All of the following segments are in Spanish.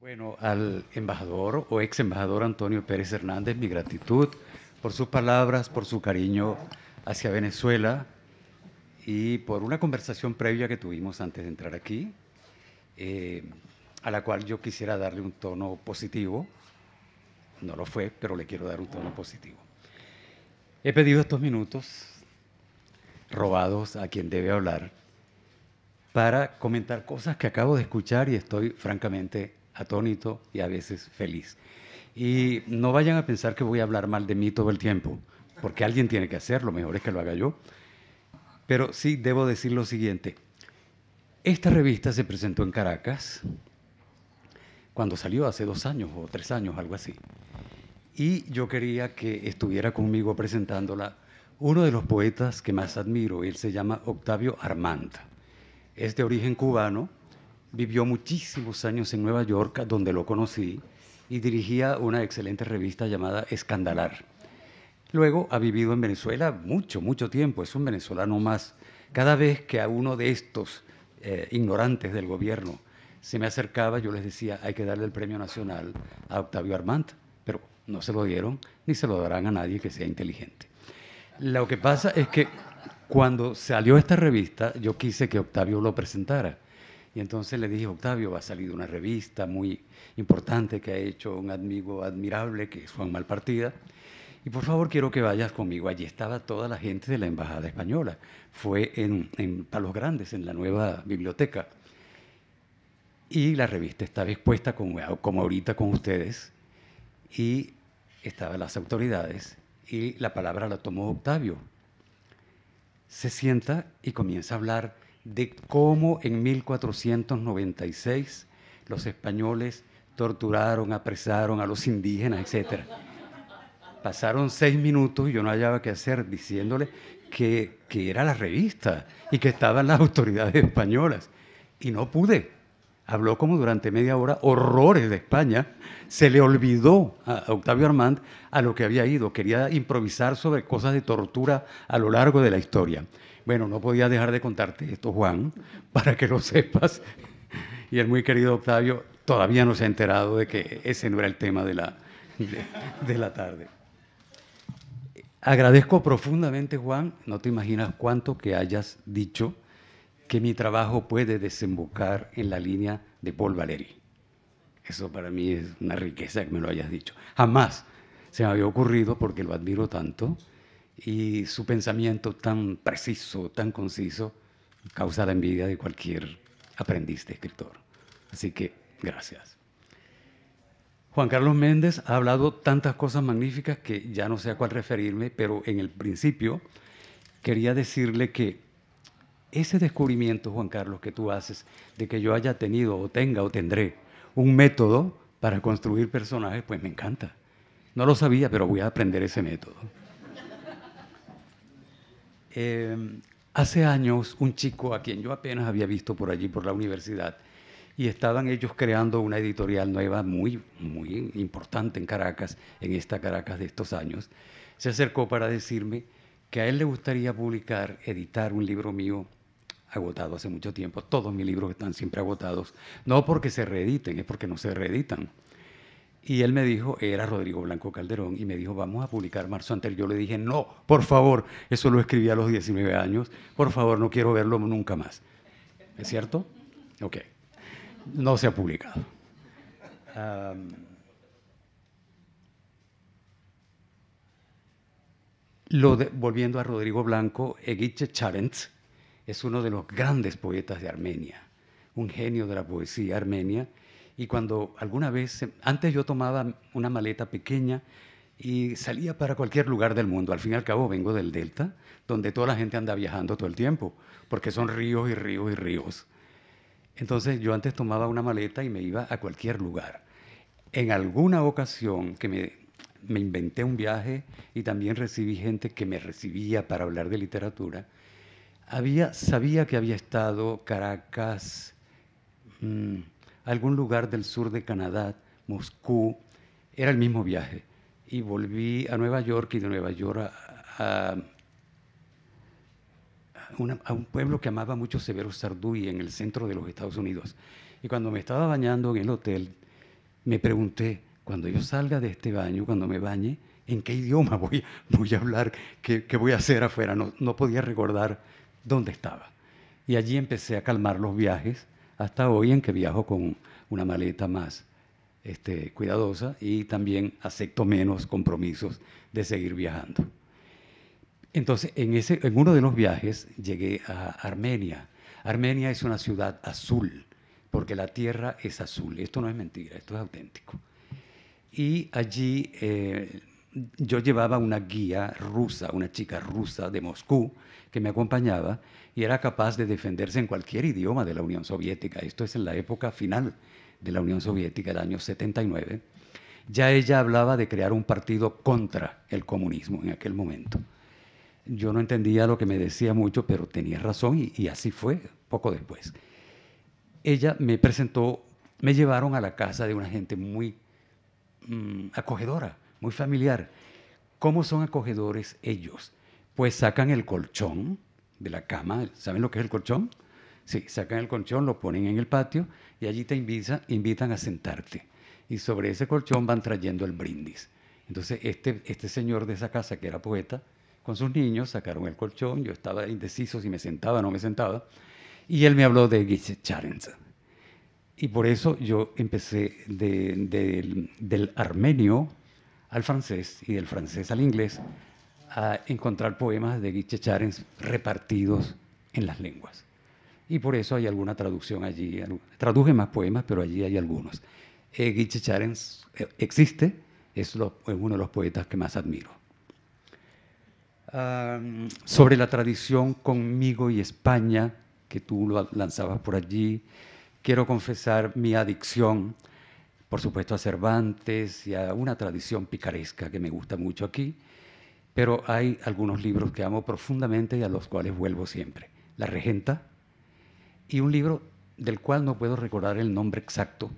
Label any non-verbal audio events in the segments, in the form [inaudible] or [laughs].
Bueno, al embajador o ex embajador Antonio Pérez Hernández, mi gratitud por sus palabras, por su cariño hacia Venezuela y por una conversación previa que tuvimos antes de entrar aquí, eh, a la cual yo quisiera darle un tono positivo. No lo fue, pero le quiero dar un tono positivo. He pedido estos minutos robados a quien debe hablar para comentar cosas que acabo de escuchar y estoy francamente atónito y a veces feliz. Y no vayan a pensar que voy a hablar mal de mí todo el tiempo, porque alguien tiene que hacerlo, mejor es que lo haga yo. Pero sí debo decir lo siguiente. Esta revista se presentó en Caracas cuando salió hace dos años o tres años, algo así. Y yo quería que estuviera conmigo presentándola uno de los poetas que más admiro. Él se llama Octavio Armand. Es de origen cubano, vivió muchísimos años en Nueva York, donde lo conocí, y dirigía una excelente revista llamada Escandalar. Luego ha vivido en Venezuela mucho, mucho tiempo, es un venezolano más. Cada vez que a uno de estos eh, ignorantes del gobierno se me acercaba, yo les decía, hay que darle el premio nacional a Octavio Armand, pero no se lo dieron ni se lo darán a nadie que sea inteligente. Lo que pasa es que cuando salió esta revista, yo quise que Octavio lo presentara y entonces le dije, Octavio, va a salir una revista muy importante que ha hecho un amigo admirable, que es Juan Malpartida. Y por favor, quiero que vayas conmigo. Allí estaba toda la gente de la Embajada Española. Fue en, en Palos Grandes, en la nueva biblioteca. Y la revista estaba expuesta, con como ahorita con ustedes, y estaban las autoridades. Y la palabra la tomó Octavio. Se sienta y comienza a hablar de cómo en 1496 los españoles torturaron, apresaron a los indígenas, etc. Pasaron seis minutos y yo no hallaba qué hacer diciéndole que, que era la revista y que estaban las autoridades españolas. Y no pude. Habló como durante media hora horrores de España. Se le olvidó a Octavio Armand a lo que había ido. Quería improvisar sobre cosas de tortura a lo largo de la historia. Bueno, no podía dejar de contarte esto, Juan, para que lo [laughs] sepas. Y el muy querido Octavio todavía no se ha enterado de que ese no era el tema de la, de, la tarde. Agradezco profundamente, Juan, no te imaginas cuánto que hayas dicho que mi trabajo puede desembocar en la línea de Paul Valéry. Eso para mí es una riqueza que me lo hayas dicho. Jamás se me había ocurrido, porque lo admiro tanto, y su pensamiento tan preciso, tan conciso, causa la envidia de cualquier aprendiz de escritor. Así que gracias. Juan Carlos Méndez ha hablado tantas cosas magníficas que ya no sé a cuál referirme, pero en el principio quería decirle que ese descubrimiento, Juan Carlos, que tú haces, de que yo haya tenido o tenga o tendré un método para construir personajes, pues me encanta. No lo sabía, pero voy a aprender ese método. Em, hace años, un chico a quien yo apenas había visto por allí, por la universidad, y estaban ellos creando una editorial nueva muy, muy importante en Caracas, en esta Caracas de estos años, se acercó para decirme que a él le gustaría publicar, editar un libro mío agotado hace mucho tiempo. Todos mis libros están siempre agotados, no porque se reediten, es porque no se reeditan. Y él me dijo, era Rodrigo Blanco Calderón, y me dijo, vamos a publicar Marzo anterior. Yo le dije, no, por favor, eso lo escribí a los 19 años, por favor, no quiero verlo nunca más. ¿Es cierto? Ok. No se ha publicado. volviendo a Rodrigo Blanco, Egiche Charents es uno de los grandes poetas de Armenia, un genio de la poesía armenia y cuando alguna vez, eh, antes yo tomaba una maleta pequeña y salía para cualquier lugar del mundo. Al fin y al cabo vengo del Delta, donde toda la gente anda viajando todo el tiempo, porque son ríos y ríos y ríos. Entonces yo antes tomaba una maleta y me iba a cualquier lugar. En alguna ocasión que me, inventé un viaje y también recibí gente que me recibía para hablar de literatura, había, sabía que había estado Caracas, mm, algún lugar del sur de Canadá, Moscú, era el mismo viaje. Y volví a Nueva York y de Nueva York a, un pueblo que amaba mucho Severo Sarduy en el centro de los Estados Unidos. Y cuando me estaba bañando en el hotel, me pregunté, cuando yo salga de este baño, cuando me bañe, ¿en qué idioma voy, a hablar? ¿Qué, voy a hacer afuera? no podía recordar dónde estaba. Y allí empecé a calmar los viajes hasta hoy en que viajo con una maleta más este, cuidadosa y también acepto menos compromisos de seguir viajando. Entonces, en, ese, en uno de los viajes llegué a Armenia. Armenia es una ciudad azul, porque la tierra es azul. Esto no es mentira, esto es auténtico. Y allí eh, yo llevaba una guía rusa, una chica rusa de Moscú que me acompañaba y era capaz de defenderse en cualquier idioma de la Unión Soviética. Esto es en la época final de la Unión Soviética, el año 79. Ya ella hablaba de crear un partido contra el comunismo en aquel momento. Yo no entendía lo que me decía mucho, pero tenía razón y, así fue poco después. Ella me presentó, me llevaron a la casa de una gente muy mm, acogedora muy familiar. ¿Cómo son acogedores ellos? Pues sacan el colchón de la cama, ¿saben lo que es el colchón? Sí, sacan el colchón, lo ponen en el patio y allí te invita, invitan a sentarte. Y sobre ese colchón van trayendo el brindis. Entonces, este, este señor de esa casa, que era poeta, con sus niños sacaron el colchón, yo estaba indeciso si me sentaba o no me sentaba, y él me habló de Gitche Charenza. Y por eso yo empecé del armenio al francés y del francés al inglés a encontrar poemas de Guiche Charens repartidos en las lenguas. Y por eso hay alguna traducción allí. Traduje más poemas, pero allí hay algunos. Eh, Guiche Charens eh, existe, es, uno de los poetas que más admiro. sobre la tradición conmigo y España, que tú lo lanzabas por allí, quiero confesar mi adicción por supuesto a Cervantes y a una tradición picaresca que me gusta mucho aquí, pero hay algunos libros que amo profundamente y a los cuales vuelvo siempre. La Regenta y un libro del cual no puedo recordar el nombre exacto,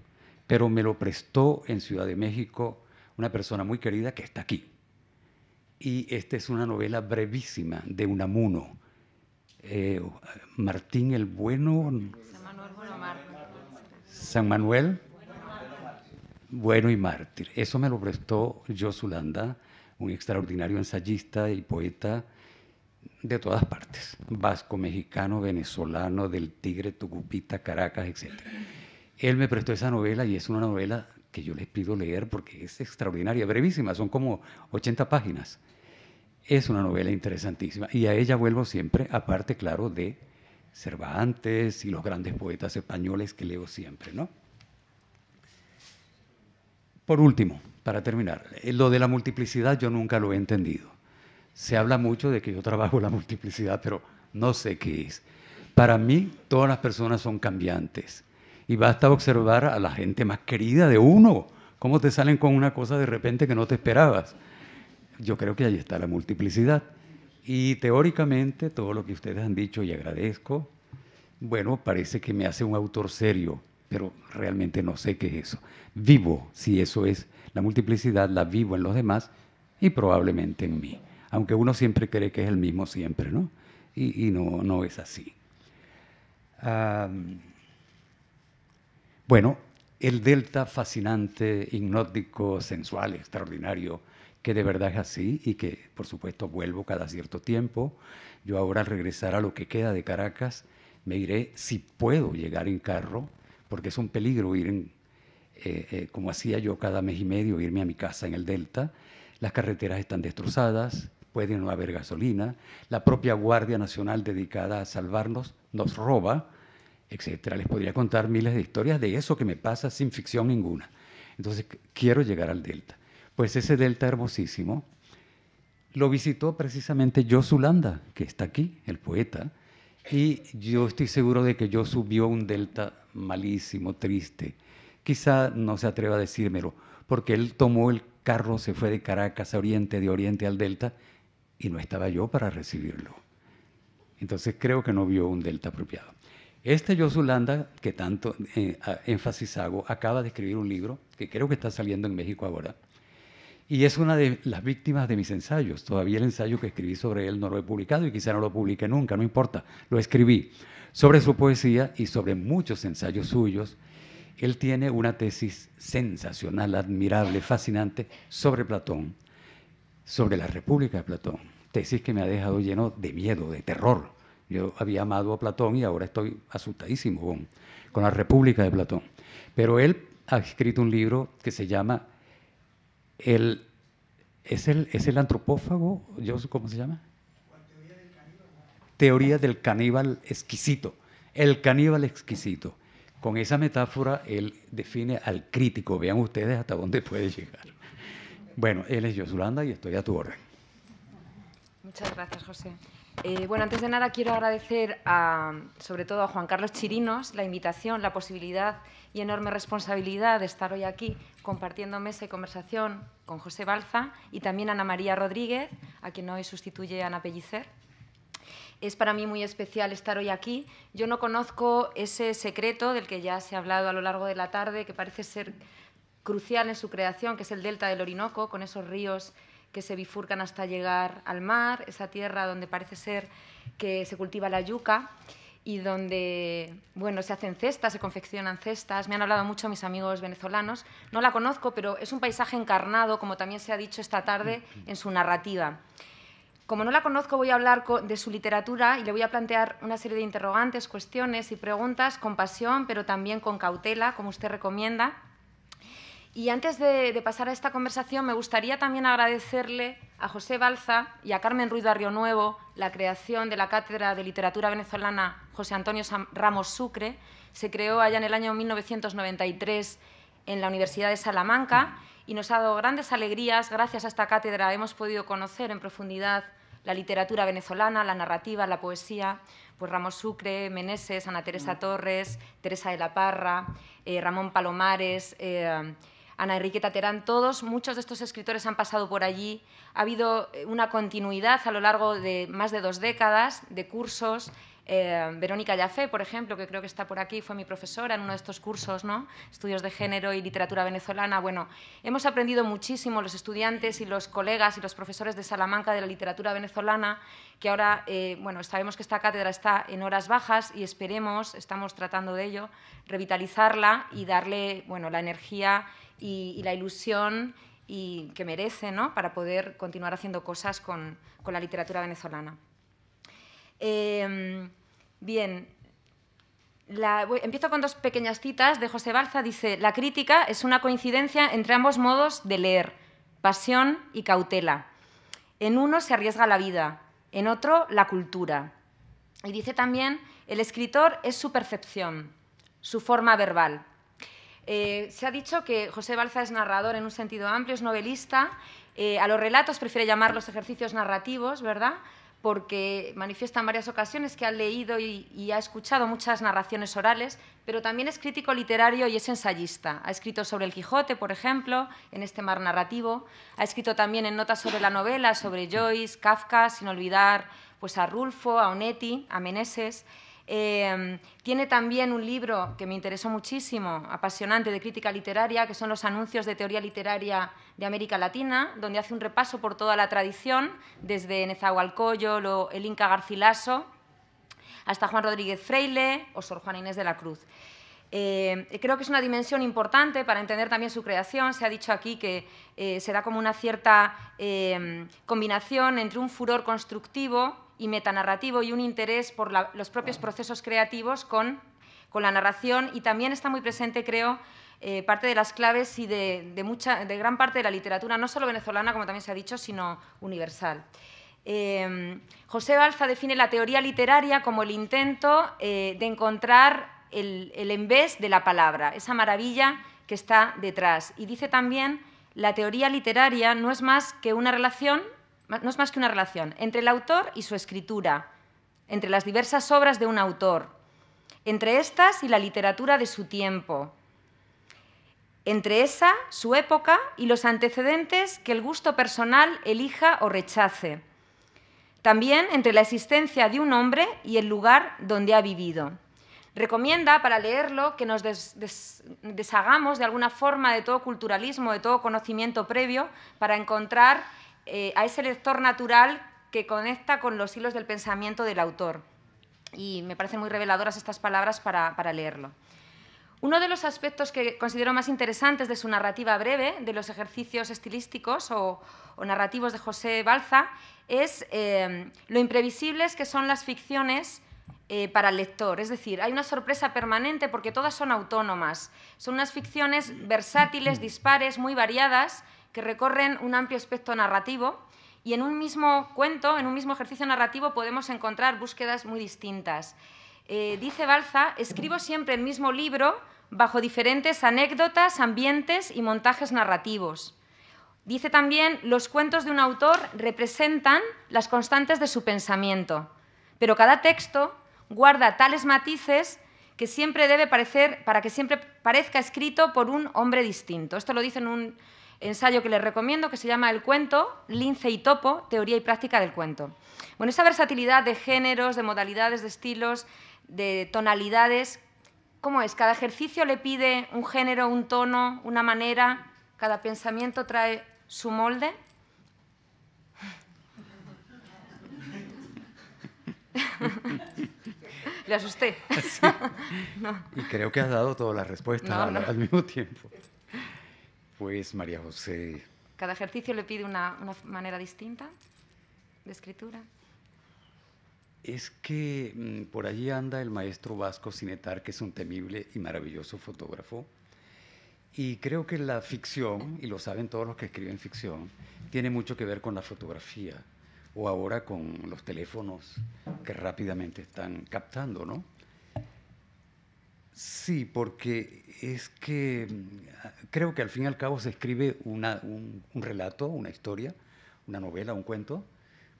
pero me lo prestó en Ciudad de México una persona muy querida que está aquí. Y esta es una novela brevísima de Unamuno. Eh, Martín el Bueno. San Manuel San Manuel bueno y mártir. Eso me lo prestó Josulanda, un extraordinario ensayista y poeta de todas partes, vasco, mexicano, venezolano, del Tigre, Tucupita, Caracas, etc. Él me prestó esa novela y es una novela que yo les pido leer porque es extraordinaria, brevísima, son como 80 páginas. Es una novela interesantísima y a ella vuelvo siempre, aparte, claro, de Cervantes y los grandes poetas españoles que leo siempre, ¿no? Por último, para terminar, eh, lo de la multiplicidad yo nunca lo he entendido. Se habla mucho de que yo [laughs] trabajo la multiplicidad, pero no sé qué es. Para mí, todas las personas son cambiantes. Y basta observar a la gente más querida de uno, cómo te salen con una cosa de repente que no te esperabas. Yo creo que ahí está la multiplicidad. Y teóricamente, todo lo que ustedes han dicho y agradezco, bueno, parece que me hace un autor serio pero realmente no sé qué es eso. Vivo, si eso es la multiplicidad, la vivo en los demás y probablemente en mí. Aunque uno siempre cree que es el mismo siempre, ¿no? Y, no, no es así. bueno, el delta fascinante, hipnótico, sensual, extraordinario, que de verdad es así y que por supuesto vuelvo cada cierto tiempo. Yo ahora al regresar a lo que queda de Caracas, me iré, si puedo llegar en carro, porque es un peligro ir, eh, eh, como hacía yo cada mes y medio, irme a mi casa en el Delta. Las carreteras están destrozadas, puede no haber gasolina, la propia Guardia Nacional dedicada a salvarnos nos roba, etcétera. Les podría contar miles de historias de eso que me pasa sin ficción ninguna. Entonces, quiero llegar al Delta. Pues ese Delta hermosísimo lo visitó precisamente Josulanda, que está aquí, el poeta, y yo estoy seguro de que yo vio un Delta malísimo, triste. Quizá no se atreva a decírmelo, porque él tomó el carro, se fue de Caracas a Oriente, de Oriente al Delta, y no estaba yo para recibirlo. Entonces creo que no vio un Delta apropiado. Este Josulanda, que tanto eh, énfasis hago, acaba de escribir un libro que creo que está saliendo en México ahora, y es una de las víctimas de mis ensayos. Todavía el ensayo que escribí sobre él no lo he publicado y quizá no lo publique nunca, no importa, lo escribí. Sobre su poesía y sobre muchos ensayos suyos, él tiene una tesis sensacional, admirable, fascinante sobre Platón, sobre la República de Platón. Tesis que me ha dejado lleno de miedo, de terror. Yo había amado a Platón y ahora estoy asustadísimo con, la República de Platón. Pero él ha escrito un libro que se llama El ¿Es el, ¿Es el antropófago? ¿Cómo se llama? teoría del caníbal exquisito. El caníbal exquisito. Con esa metáfora él define al crítico. Vean ustedes hasta dónde puede llegar. Bueno, él es Yosulanda y estoy a tu orden. Muchas gracias, José. Eh, bueno, antes de nada quiero agradecer a, sobre todo a Juan Carlos Chirinos la invitación, la posibilidad y enorme responsabilidad de estar hoy aquí compartiéndome mesa conversación con José Balza y también a Ana María Rodríguez, a quien hoy sustituye a Ana Pellicer. Es para mí muy especial estar hoy aquí. Yo no conozco ese secreto del que ya se ha hablado a lo largo de la tarde, que parece ser crucial en su creación, que es el delta del Orinoco, con esos ríos que se bifurcan hasta llegar al mar, esa tierra donde parece ser que se cultiva la yuca y donde bueno, se hacen cestas, se confeccionan cestas. Me han hablado mucho mis amigos venezolanos. No la conozco, pero es un paisaje encarnado, como también se ha dicho esta tarde, en su narrativa. Como no la conozco, voy a hablar de su literatura y le voy a plantear una serie de interrogantes, cuestiones y preguntas con pasión, pero también con cautela, como usted recomienda. Y antes de, pasar a esta conversación, me gustaría también agradecerle a José Balza y a Carmen Ruiz Barrio Nuevo la creación de la Cátedra de Literatura Venezolana José Antonio Ramos Sucre. Se creó allá en el año 1993 en la Universidad de Salamanca y nos ha dado grandes alegrías. Gracias a esta cátedra hemos podido conocer en profundidad la literatura venezolana, la narrativa, la poesía, pues Ramos Sucre, Meneses, Ana Teresa mm. Torres, Teresa de la Parra, eh, Ramón Palomares, eh, Ana Enriqueta Terán, todos, muchos de estos escritores han pasado por allí. Ha habido eh, una continuidad a lo largo de más de dos décadas de cursos, eh, Verónica Yafé, por ejemplo, que creo que está por aquí, fue mi profesora en uno de estos cursos, ¿no? Estudios de género y literatura venezolana. Bueno, hemos aprendido muchísimo los estudiantes y los colegas y los profesores de Salamanca de la literatura venezolana, que ahora, eh, bueno, sabemos que esta cátedra está en horas bajas y esperemos, estamos tratando de ello, revitalizarla y darle, bueno, la energía y, la ilusión y que merece ¿no? para poder continuar haciendo cosas con, la literatura venezolana. Eh, Bien, empiezo con dos pequeñas citas de José Balza. Dice, la crítica es una coincidencia entre ambos modos de leer, pasión y cautela. En uno se arriesga la vida, en otro la cultura. Y dice también, el escritor es su percepción, su forma verbal. Eh, se ha dicho que José Balza es narrador en un sentido amplio, es novelista. Eh, a los relatos prefiere llamar los ejercicios narrativos, ¿verdad? porque manifiesta en varias ocasiones que ha leído y, ha escuchado muchas narraciones orales, pero también es crítico literario y es ensayista. Ha escrito sobre el Quijote, por ejemplo, en este mar narrativo. Ha escrito también en notas sobre la novela, sobre Joyce, Kafka, sin olvidar pues, a Rulfo, a Onetti, a Meneses. Em, tiene también un libro que me interesó muchísimo, apasionante, de crítica literaria, que son los anuncios de teoría literaria de América Latina, donde hace un repaso por toda la tradición, desde Nezahualcóyotl el Inca Garcilaso hasta Juan Rodríguez Freile o Sor Juan Inés de la Cruz. Em, creo que es una dimensión importante para entender también su creación. Se ha dicho aquí que eh, se da como una cierta em, combinación entre un furor constructivo y metanarrativo y un interés por los propios procesos creativos con, la narración y también está muy presente, creo, eh, parte de las claves y de, gran parte de la literatura, no solo venezolana, como también se ha dicho, sino universal. Em, José Balza define la teoría literaria como el intento eh, de encontrar el, el de la palabra, esa maravilla que está detrás. Y dice también, la teoría literaria no es más que una relación no es más que una relación, entre el autor y su escritura, entre las diversas obras de un autor, entre estas y la literatura de su tiempo, entre esa, su época y los antecedentes que el gusto personal elija o rechace. También entre la existencia de un hombre y el lugar donde ha vivido. Recomienda para leerlo que nos deshagamos de alguna forma de todo culturalismo, de todo conocimiento previo, para encontrar eh, a ese lector natural que conecta con los hilos del pensamiento del autor. Y me parecen muy reveladoras estas palabras para, leerlo. Uno de los aspectos que considero más interesantes de su narrativa breve, de los ejercicios estilísticos o, narrativos de José Balza, es eh, lo imprevisibles que son las ficciones eh, para el lector. Es decir, hay una sorpresa permanente porque todas son autónomas. Son unas ficciones versátiles, dispares, muy variadas que recorren un amplio aspecto narrativo y en un mismo cuento, en un mismo ejercicio narrativo, podemos encontrar búsquedas muy distintas. Eh, dice Balza, escribo siempre el mismo libro bajo diferentes anécdotas, ambientes y montajes narrativos. Dice también, los cuentos de un autor representan las constantes de su pensamiento, pero cada texto guarda tales matices que siempre debe parecer, para que siempre parezca escrito por un hombre distinto. Esto lo dice en un ensayo que les recomiendo que se llama El cuento, lince y topo, teoría y práctica del cuento. Bueno, esa versatilidad de géneros, de modalidades, de estilos, de tonalidades, ¿cómo es? Cada ejercicio le pide un género, un tono, una manera, cada pensamiento trae su molde. [laughs] Le asusté. [laughs] Y creo que has dado todas las respuestas al mismo tiempo. Pues María José. ¿Cada ejercicio le pide una, manera distinta de escritura? Es que mm, por allí anda el maestro Vasco Cinetar, que es un temible y maravilloso fotógrafo. Y creo que la ficción, y lo saben todos los que escriben ficción, tiene mucho que ver con la fotografía o ahora con los teléfonos que rápidamente están captando, ¿no? Sí, porque es que mm, creo que al fin y al cabo se escribe un, relato, una historia, una novela, un cuento,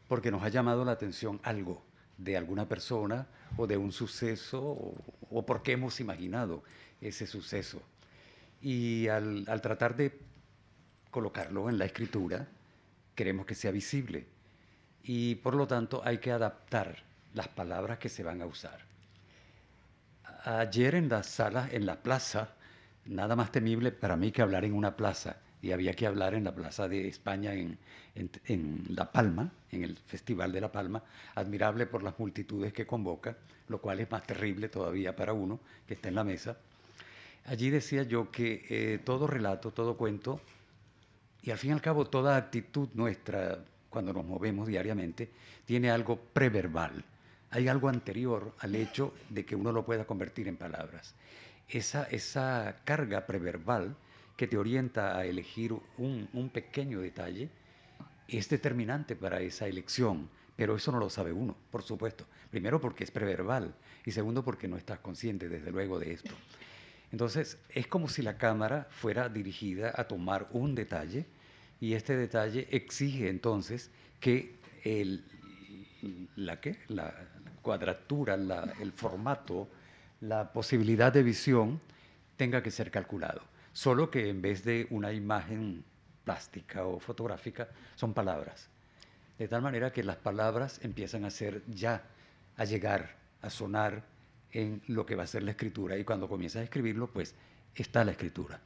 porque nos ha llamado la atención algo de alguna persona o de un suceso o, porque hemos imaginado ese suceso. Y al tratar de colocarlo en la escritura, queremos que sea visible y por lo tanto hay que adaptar las palabras que se van a usar ayer en las salas, en la plaza, nada más temible para mí que hablar en una plaza. Y había que hablar en la Plaza de España, en, La Palma, en el Festival de La Palma, admirable por las multitudes que convoca, lo cual es más terrible todavía para uno que está en la mesa. Allí decía yo que eh, todo relato, todo cuento, y al fin y al cabo toda actitud nuestra cuando nos movemos diariamente, tiene algo preverbal hay algo anterior al hecho de que uno lo pueda convertir en palabras. Esa, esa carga preverbal que te orienta a elegir un, un pequeño detalle es determinante para esa elección, pero eso no lo sabe uno, por supuesto. Primero porque es preverbal y segundo porque no estás consciente, desde luego, de esto. Entonces, es como si la cámara fuera dirigida a tomar un detalle y este detalle exige entonces que el, la, ¿qué? La, cuadratura, el formato, la posibilidad de visión tenga que ser calculado. Solo que en vez de una imagen plástica o fotográfica, son palabras. De tal manera que las palabras empiezan a ser ya, a llegar, a sonar en lo que va a ser la escritura. Y cuando comienzas a escribirlo, pues está la escritura.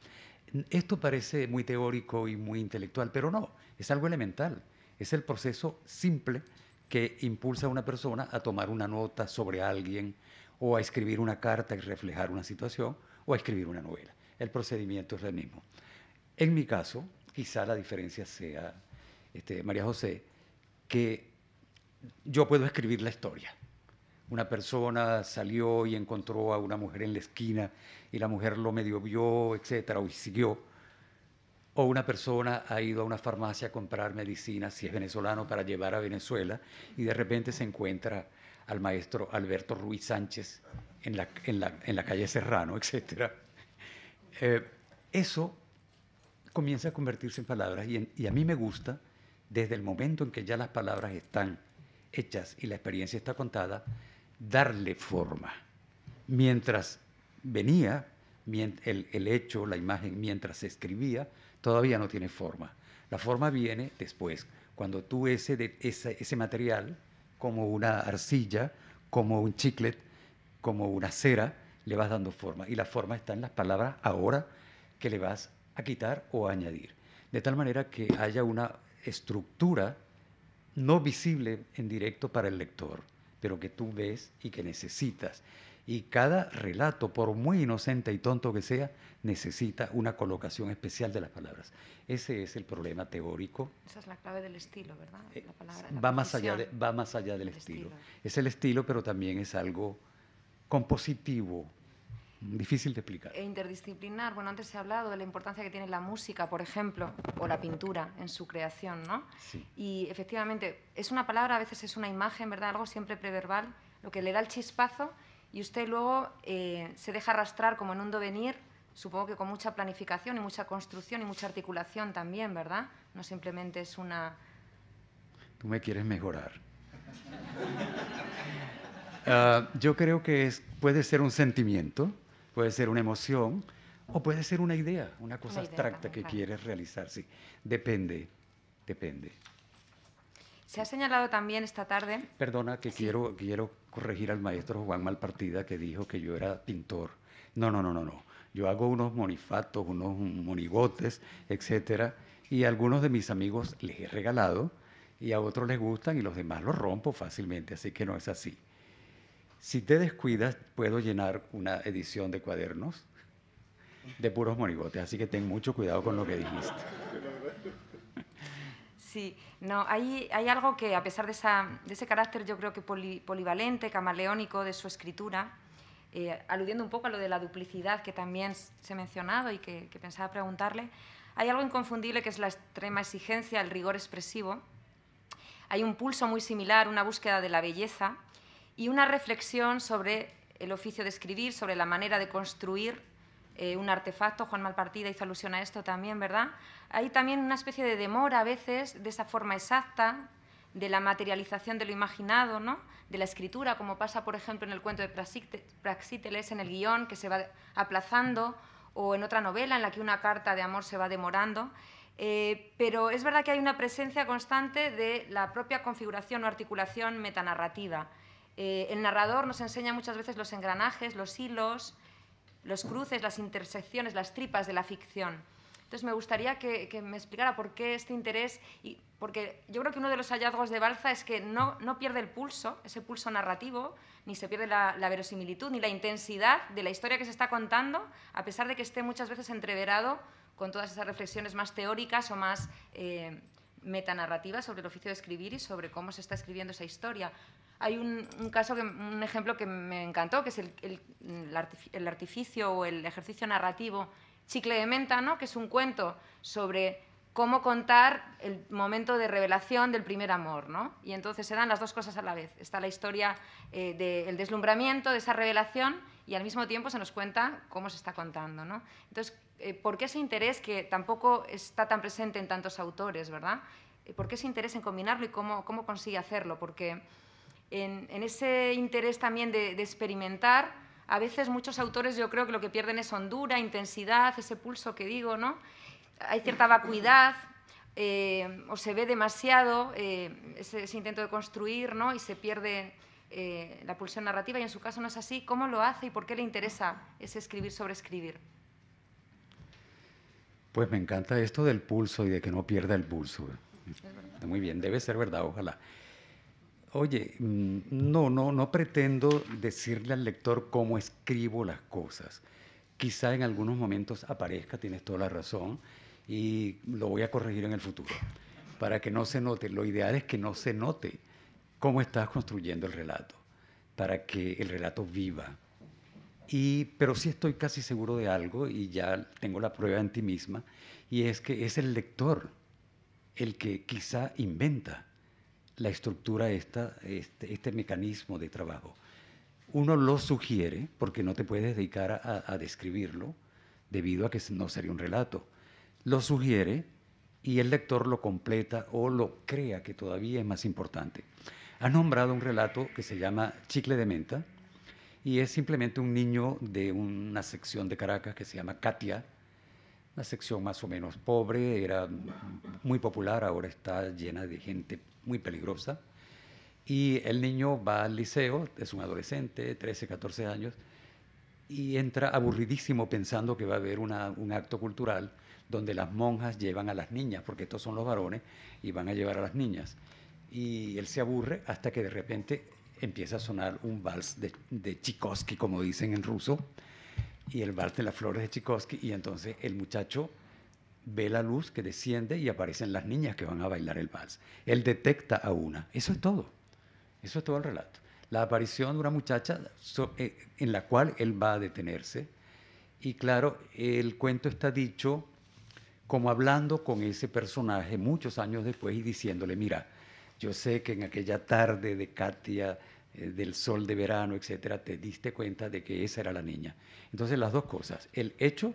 Esto parece muy teórico y muy intelectual, pero no, es algo elemental. Es el proceso simple que impulsa a una persona a tomar una nota sobre alguien o a escribir una carta y reflejar una situación o a escribir una novela. El procedimiento es el mismo. En mi caso, quizá la diferencia sea, este, María José, que yo puedo escribir la historia. Una persona salió y encontró a una mujer en la esquina y la mujer lo medio vio, etcétera, o siguió o una persona ha ido a una farmacia a comprar medicina, si es venezolano, para llevar a Venezuela, y de repente se encuentra al maestro Alberto Ruiz Sánchez en la, calle Serrano, [laughs] etc. Eh, eso comienza a convertirse en palabras y, a mí me gusta, desde el momento en que ya las palabras están hechas y la experiencia está contada, darle forma. Mientras venía el, el hecho, la imagen, mientras se escribía, todavía no tiene forma. La forma viene después, cuando tú ese, ese, material, como una arcilla, como un chiclet, como una cera, le vas dando forma. Y la forma está en las palabras ahora que le vas a quitar o a añadir. De tal manera que haya una estructura no visible en directo para el lector, pero que tú ves y que necesitas. Y cada relato, por muy inocente y tonto que sea, necesita una colocación especial de las palabras. Ese es el problema teórico. Esa es la clave del estilo, ¿verdad? Eh, va, más allá del estilo. Es el estilo, pero también es algo compositivo, difícil de explicar. E interdisciplinar. Bueno, antes se ha hablado de la importancia que tiene la música, por ejemplo, o la pintura en su creación, ¿no? Sí. Y efectivamente, es una palabra, a veces es una imagen, ¿verdad? Algo siempre preverbal, lo que le da el chispazo y usted luego eh, se deja arrastrar como en un devenir, supongo que con mucha planificación y mucha construcción y mucha articulación también, ¿verdad? No simplemente es una... Tú me quieres mejorar. [laughs] Ah, yo creo que puede ser un sentimiento, puede ser una emoción o puede ser una idea, una cosa abstracta que quieres realizar, Depende, depende. Se ha señalado también esta tarde. Perdona que quiero, quiero corregir al maestro Juan Malpartida que dijo que yo era pintor. No, no, no, no, no. Yo hago unos monifatos, unos monigotes, etcétera, y a algunos de mis amigos les he regalado y a otros les gustan y los demás los rompo fácilmente, así que no es así. Si te descuidas, puedo llenar una edición de cuadernos de puros monigotes, así que ten mucho cuidado con lo que dijiste. Sí, no, hay, algo que a pesar de, ese carácter yo creo que polivalente, camaleónico de su escritura, eh, aludiendo un poco a lo de la duplicidad que también se ha mencionado y que, que pensaba preguntarle, hay algo inconfundible que es la extrema exigencia, el rigor expresivo. Hay un pulso muy similar, una búsqueda de la belleza y una reflexión sobre el oficio de escribir, sobre la manera de construir eh, un artefacto, Juan Malpartida hizo alusión a esto también, ¿verdad? Hay también una especie de demora a veces de esa forma exacta de la materialización de lo imaginado, ¿no? de la escritura, como pasa, por ejemplo, en el cuento de Praxíteles, en el guión que se va aplazando, o en otra novela en la que una carta de amor se va demorando. Eh, pero es verdad que hay una presencia constante de la propia configuración o articulación metanarrativa. Eh, el narrador nos enseña muchas veces los engranajes, los hilos, los cruces, las intersecciones, las tripas de la ficción. Entonces me gustaría que, me explicara por qué este interés, y porque yo creo que uno de los hallazgos de Balza es que no, no pierde el pulso, ese pulso narrativo, ni se pierde la, verosimilitud, ni la intensidad de la historia que se está contando, a pesar de que esté muchas veces entreverado con todas esas reflexiones más teóricas o más eh, metanarrativa sobre el oficio de escribir y sobre cómo se está escribiendo esa historia. Hay un, caso, un ejemplo que me encantó, que es el, artificio o el ejercicio narrativo Chicle de Menta, ¿no? que es un cuento sobre cómo contar el momento de revelación del primer amor, Y entonces se dan las dos cosas a la vez. Está la historia eh, del deslumbramiento, de esa revelación, y al mismo tiempo se nos cuenta cómo se está contando, ¿no? Entonces, eh, ¿por qué ese interés que tampoco está tan presente en tantos autores, verdad? Eh, ¿Por qué ese interés en combinarlo y cómo, consigue hacerlo? Porque en, ese interés también de, experimentar, a veces muchos autores yo creo que lo que pierden es hondura, intensidad, ese pulso que digo, ¿no? Hay cierta vacuidad. Eh, o se ve demasiado ese, intento de construir ¿no? y se pierde la pulsión narrativa y en su caso no es así. ¿Cómo lo hace y por qué le interesa ese escribir sobre escribir? Pues me encanta esto del pulso y de que no pierda el pulso. Muy bien, debe ser verdad, ojalá. Oye, mm, no, no, no pretendo decirle al lector cómo escribo las cosas. Quizá en algunos momentos aparezca, tienes toda la razón, y lo voy a corregir en el futuro, para que no se note. Lo ideal es que no se note cómo estás construyendo el relato, para que el relato viva, pero sí estoy casi seguro de algo y ya tengo la prueba en ti misma, y es que es el lector el que quizá inventa la estructura, esta, este, este, mecanismo de trabajo. Uno lo sugiere porque no te puedes dedicar a, a describirlo debido a que no sería un relato. Lo sugiere y el lector lo completa o lo crea, que todavía es más importante. Has nombrado un relato que se llama Chicle de Menta, y es simplemente un niño de una sección de Caracas que se llama Katia, una sección más o menos pobre, era muy popular, ahora está llena de gente muy peligrosa. Y el niño va al liceo, es un adolescente, 13, 14 años, y entra aburridísimo pensando que va a haber un acto cultural donde las monjas llevan a las niñas, porque estos son los varones, y van a llevar a las niñas. Y él se aburre hasta que de repente empieza a sonar un vals de, Chikovsky, como dicen en ruso, y el vals de las flores de Chikovsky, y entonces el muchacho ve la luz que desciende y aparecen las niñas que van a bailar el vals. Él detecta a una. Eso es todo. Eso es todo el relato. La aparición de una muchacha eh, en la cual él va a detenerse. Y claro, el cuento está dicho como hablando con ese personaje muchos años después y diciéndole, mira, yo sé que en aquella tarde de Katia, eh, del sol de verano, etcétera, te diste cuenta de que esa era la niña. Entonces, las dos cosas, el hecho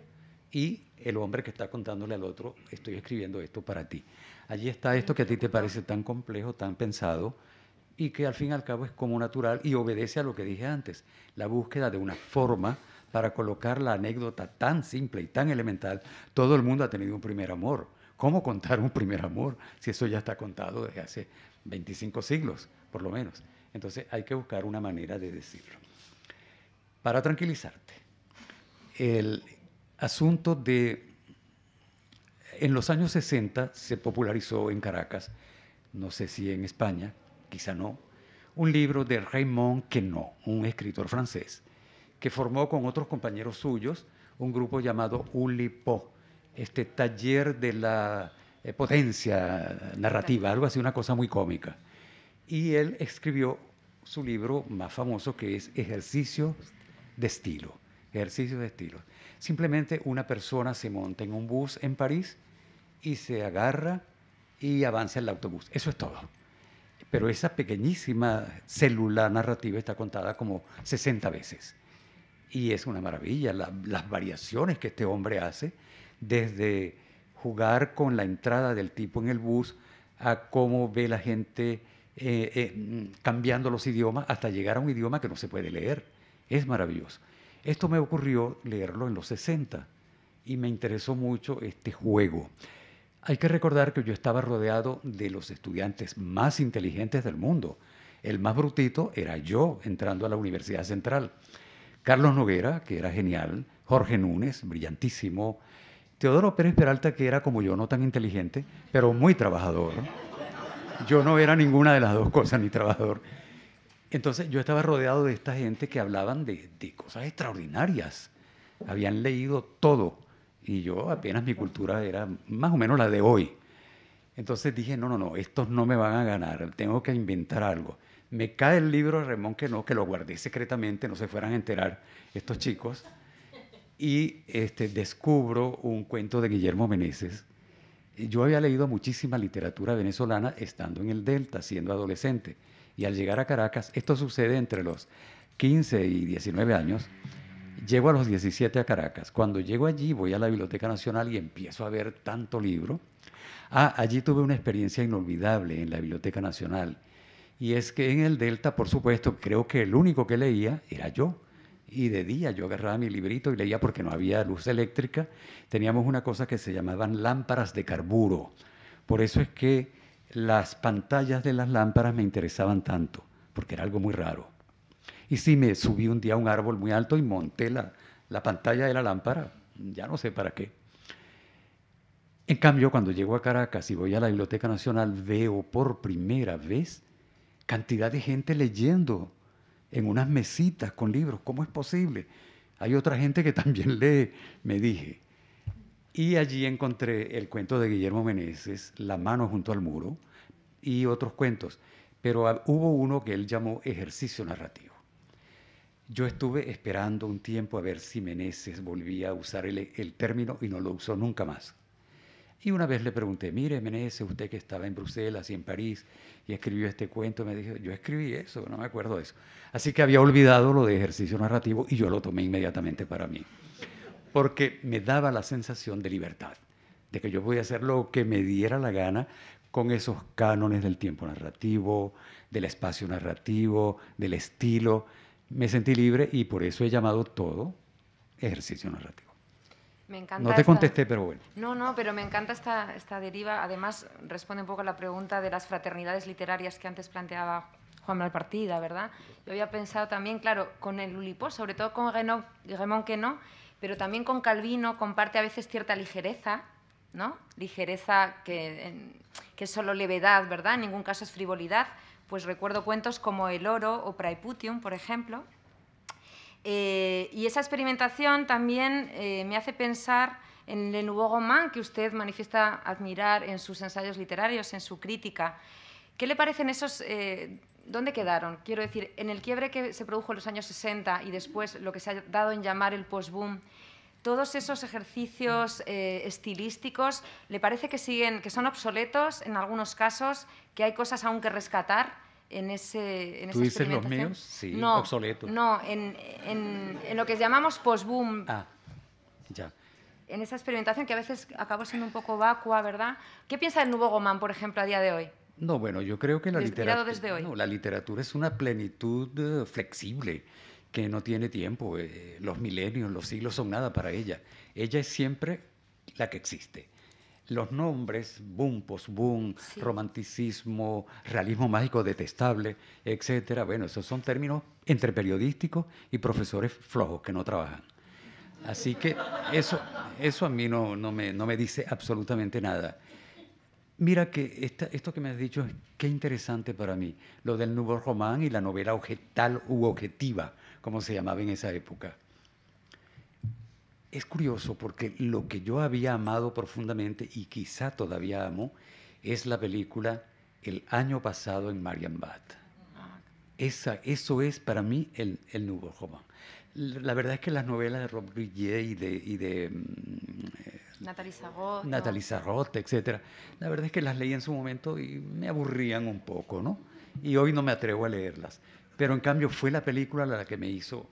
y el hombre que está contándole al otro, estoy escribiendo esto para ti. Allí está esto que a ti te parece tan complejo, tan pensado, y que al fin y al cabo es como natural y obedece a lo que dije antes, la búsqueda de una forma para colocar la anécdota tan simple y tan elemental. Todo el mundo ha tenido un primer amor. ¿Cómo contar un primer amor si eso ya está contado desde hace 25 siglos, por lo menos. Entonces hay que buscar una manera de decirlo. Para tranquilizarte, el asunto de... En los años 60 se popularizó en Caracas, no sé si en España, quizá no, un libro de Raymond Queneau, un escritor francés, que formó con otros compañeros suyos un grupo llamado Ulipo, este taller de la eh, potencia narrativa, algo así, una cosa muy cómica. Y él escribió su libro más famoso que es Ejercicio de Estilo. Ejercicio de Estilo. Simplemente una persona se monta en un bus en París y se agarra y avanza el autobús. Eso es todo. Pero esa pequeñísima célula narrativa está contada como 60 veces. Y es una maravilla las variaciones que este hombre hace desde jugar con la entrada del tipo en el bus, a cómo ve la gente eh, eh, cambiando los idiomas hasta llegar a un idioma que no se puede leer. Es maravilloso. Esto me ocurrió leerlo en los 60 y me interesó mucho este juego. Hay que recordar que yo estaba rodeado de los estudiantes más inteligentes del mundo. El más brutito era yo entrando a la Universidad Central. Carlos Noguera, que era genial, Jorge Núñez, brillantísimo, Teodoro Pérez Peralta, que era como yo, no tan inteligente, pero muy trabajador. Yo no era ninguna de las dos cosas, ni trabajador. Entonces yo estaba rodeado de esta gente que hablaban de, cosas extraordinarias. Habían leído todo y yo apenas mi cultura era más o menos la de hoy. Entonces dije, no, no, no, estos no me van a ganar, tengo que inventar algo. Me cae el libro de Ramón que no, que lo guardé secretamente, no se fueran a enterar estos chicos y este, descubro un cuento de Guillermo Meneses. Yo había leído muchísima literatura venezolana estando en el Delta, siendo adolescente. Y al llegar a Caracas, esto sucede entre los 15 y 19 años, llego a los 17 a Caracas. Cuando llego allí, voy a la Biblioteca Nacional y empiezo a ver tanto libro. Ah, allí tuve una experiencia inolvidable en la Biblioteca Nacional. Y es que en el Delta, por supuesto, creo que el único que leía era yo y de día yo agarraba mi librito y leía porque no había luz eléctrica. Teníamos una cosa que se llamaban lámparas de carburo. Por eso es que las pantallas de las lámparas me interesaban tanto, porque era algo muy raro. Y sí, me subí un día a un árbol muy alto y monté la, la pantalla de la lámpara, ya no sé para qué. En cambio, cuando llego a Caracas y voy a la Biblioteca Nacional, veo por primera vez cantidad de gente leyendo en unas mesitas con libros. ¿Cómo es posible? Hay otra gente que [laughs] también lee, me dije. Y allí encontré el cuento de Guillermo Meneses, La mano junto al muro, y otros cuentos. Pero hubo uno que él llamó ejercicio narrativo. Yo estuve esperando un tiempo a ver si Meneses volvía a usar el, el término y no lo usó nunca más. Y una vez le pregunté, mire Menezes, usted que estaba en Bruselas y en París y escribió este cuento, me dijo, yo escribí eso, no me acuerdo de eso. Así que había olvidado lo de ejercicio narrativo y yo lo tomé inmediatamente para mí, porque me daba la sensación de libertad, de que yo podía hacer lo que me diera la gana con esos cánones del tiempo narrativo, del espacio narrativo, del estilo. Me sentí libre y por eso he llamado todo ejercicio narrativo no te contesté, pero bueno. No, no, pero me encanta esta, deriva. Además, responde un poco a la pregunta de las fraternidades literarias que antes planteaba Juan Malpartida, ¿verdad? Yo había pensado también, claro, con el Ulipo, sobre todo con Remón que no, pero también con Calvino comparte a veces cierta ligereza, ¿no? Ligereza que, que es solo levedad, ¿verdad? En ningún caso es frivolidad. Pues recuerdo cuentos como El Oro o Praeputium, por ejemplo, eh, y esa experimentación también eh, me hace pensar en Nouveau Roman, que usted manifiesta admirar en sus ensayos literarios, en su crítica. ¿Qué le parecen esos... Eh, ¿Dónde quedaron? Quiero decir, en el quiebre que se produjo en los años 60 y después lo que se ha dado en llamar el post-boom, todos esos ejercicios estilísticos, ¿le parece que siguen, que son obsoletos en algunos casos, que hay cosas aún que rescatar? en ese... En ¿Tú esa dices los míos? Sí, obsoleto. No, en, en, en, lo que llamamos post-boom. Ah, ya. En esa experimentación que a veces acabo siendo un poco vacua, ¿verdad? ¿Qué piensa el nuevo Gomán, por ejemplo, a día de hoy? No, bueno, yo creo que la literatura, desde hoy. No, la literatura es una plenitud eh, flexible que no tiene tiempo. Eh, los milenios, los siglos son nada para ella. Ella es siempre la que existe los nombres, boom, posboom, romanticismo, realismo mágico detestable, etcétera, bueno, esos son términos entre periodísticos y profesores flojos que no trabajan. Así que eso, a mí no, me, dice absolutamente nada. Mira que esto que me has dicho es qué interesante para mí, lo del nuevo román y la novela objetal u objetiva, como se llamaba en esa época. Es curioso porque lo que yo había amado profundamente y quizá todavía amo es la película El año pasado en Marienbad. Ah. Esa, eso es para mí el, el nuevo joven. La verdad es que las novelas de Rob Grillet y de, y de mm, eh, etc. La verdad es que las leí en su momento y me aburrían un poco, ¿no? Y hoy no me atrevo a leerlas. Pero en cambio fue la película la que me hizo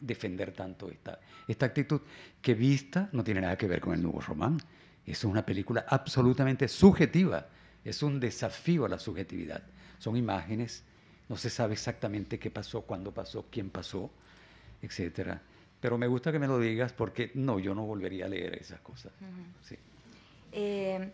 defender tanto esta, esta actitud que vista no tiene nada que ver con el nuevo román. Es una película absolutamente subjetiva. Es un desafío a la subjetividad. Son imágenes, no se sabe exactamente qué pasó, cuándo pasó, quién pasó, ...etcétera... Pero me gusta que me lo digas porque no, yo no volvería a leer esas cosas. sí. Eh,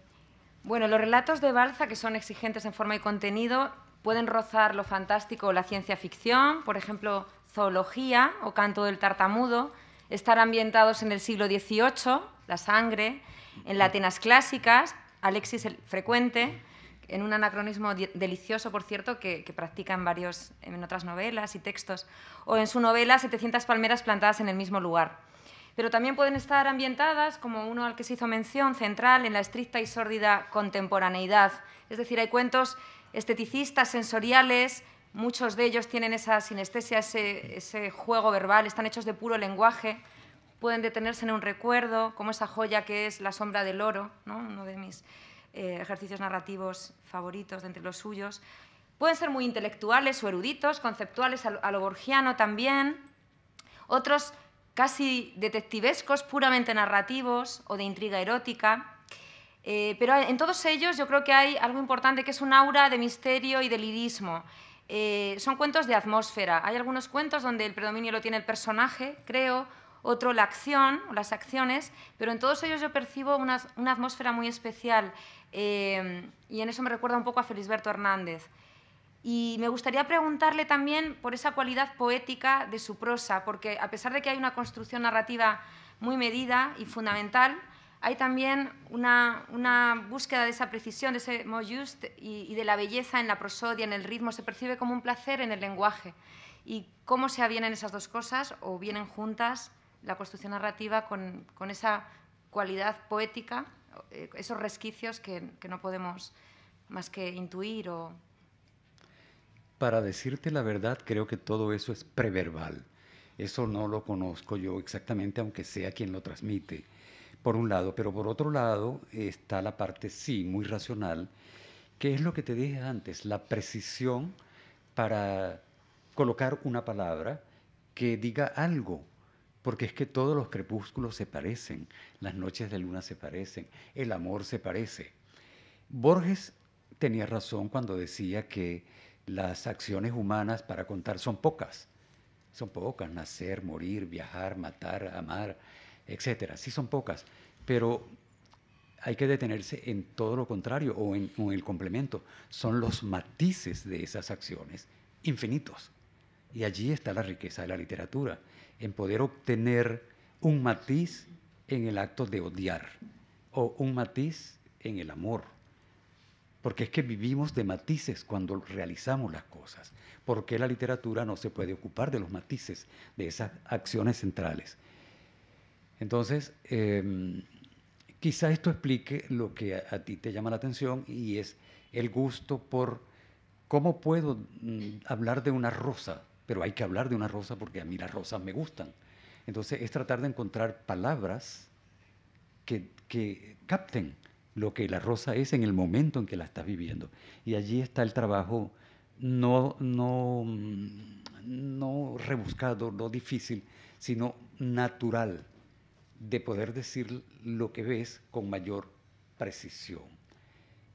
bueno, los relatos de Balza, que son exigentes en forma y contenido, pueden rozar lo fantástico o la ciencia ficción. Por ejemplo, Zoología o Canto del Tartamudo, estar ambientados en el siglo XVIII, la sangre, en latinas clásicas, Alexis el Frecuente, en un anacronismo delicioso, por cierto, que, que practica varios, en otras novelas y textos, o en su novela 700 palmeras plantadas en el mismo lugar. Pero también pueden estar ambientadas, como uno al que se hizo mención, central, en la estricta y sórdida contemporaneidad. Es decir, hay cuentos esteticistas, sensoriales, Muchos de ellos tienen esa sinestesia, ese, juego verbal, están hechos de puro lenguaje, pueden detenerse en un recuerdo, como esa joya que es La sombra del oro, uno de mis eh, ejercicios narrativos favoritos de entre los suyos. Pueden ser muy intelectuales o eruditos, conceptuales a lo borgiano también. Otros casi detectivescos, puramente narrativos o de intriga erótica. Eh, pero en todos ellos yo creo que hay algo importante que es un aura de misterio y de lirismo. Eh, son cuentos de atmósfera. Hay algunos cuentos donde el predominio lo tiene el personaje, creo, otro la acción o las acciones, pero en todos ellos yo percibo una, atmósfera muy especial eh, y en eso me recuerda un poco a Felisberto Hernández. Y me gustaría preguntarle también por esa cualidad poética de su prosa, porque a pesar de que hay una construcción narrativa muy medida y fundamental, hay también una, búsqueda de esa precisión, de ese mot juste y, de la belleza en la prosodia, en el ritmo. Se percibe como un placer en el lenguaje. Y cómo se avienen esas dos cosas o vienen juntas la construcción narrativa con, esa cualidad poética, eh, esos resquicios que, no podemos más que intuir Para decirte la verdad, creo que todo eso es preverbal. Eso no lo conozco yo exactamente, aunque sea quien lo transmite por un lado, pero por otro lado está la parte, sí, muy racional, que es lo que te dije antes, la precisión para colocar una palabra que diga algo, porque es que todos los crepúsculos se parecen, las noches de luna se parecen, el amor se parece. Borges tenía razón cuando decía que las acciones humanas para contar son pocas, son pocas, nacer, morir, viajar, matar, amar etcétera. Sí son pocas, pero hay que detenerse en todo lo contrario o en, en el complemento. Son los matices de esas acciones infinitos. Y allí está la riqueza de la literatura, en poder obtener un matiz en el acto de odiar o un matiz en el amor. Porque es que vivimos de matices cuando realizamos las cosas. ¿Por qué la literatura no se puede ocupar de los matices, de esas acciones centrales? Entonces, em, quizá esto explique lo que a, ti te llama la atención y es el gusto por cómo puedo mm, hablar de una rosa, pero hay que hablar de una rosa porque a mí las rosas me gustan. Entonces, es tratar de encontrar palabras que, capten lo que la rosa es en el momento en que la estás viviendo. Y allí está el trabajo no mm, rebuscado, no difícil, sino natural de poder decir lo que ves con mayor precisión.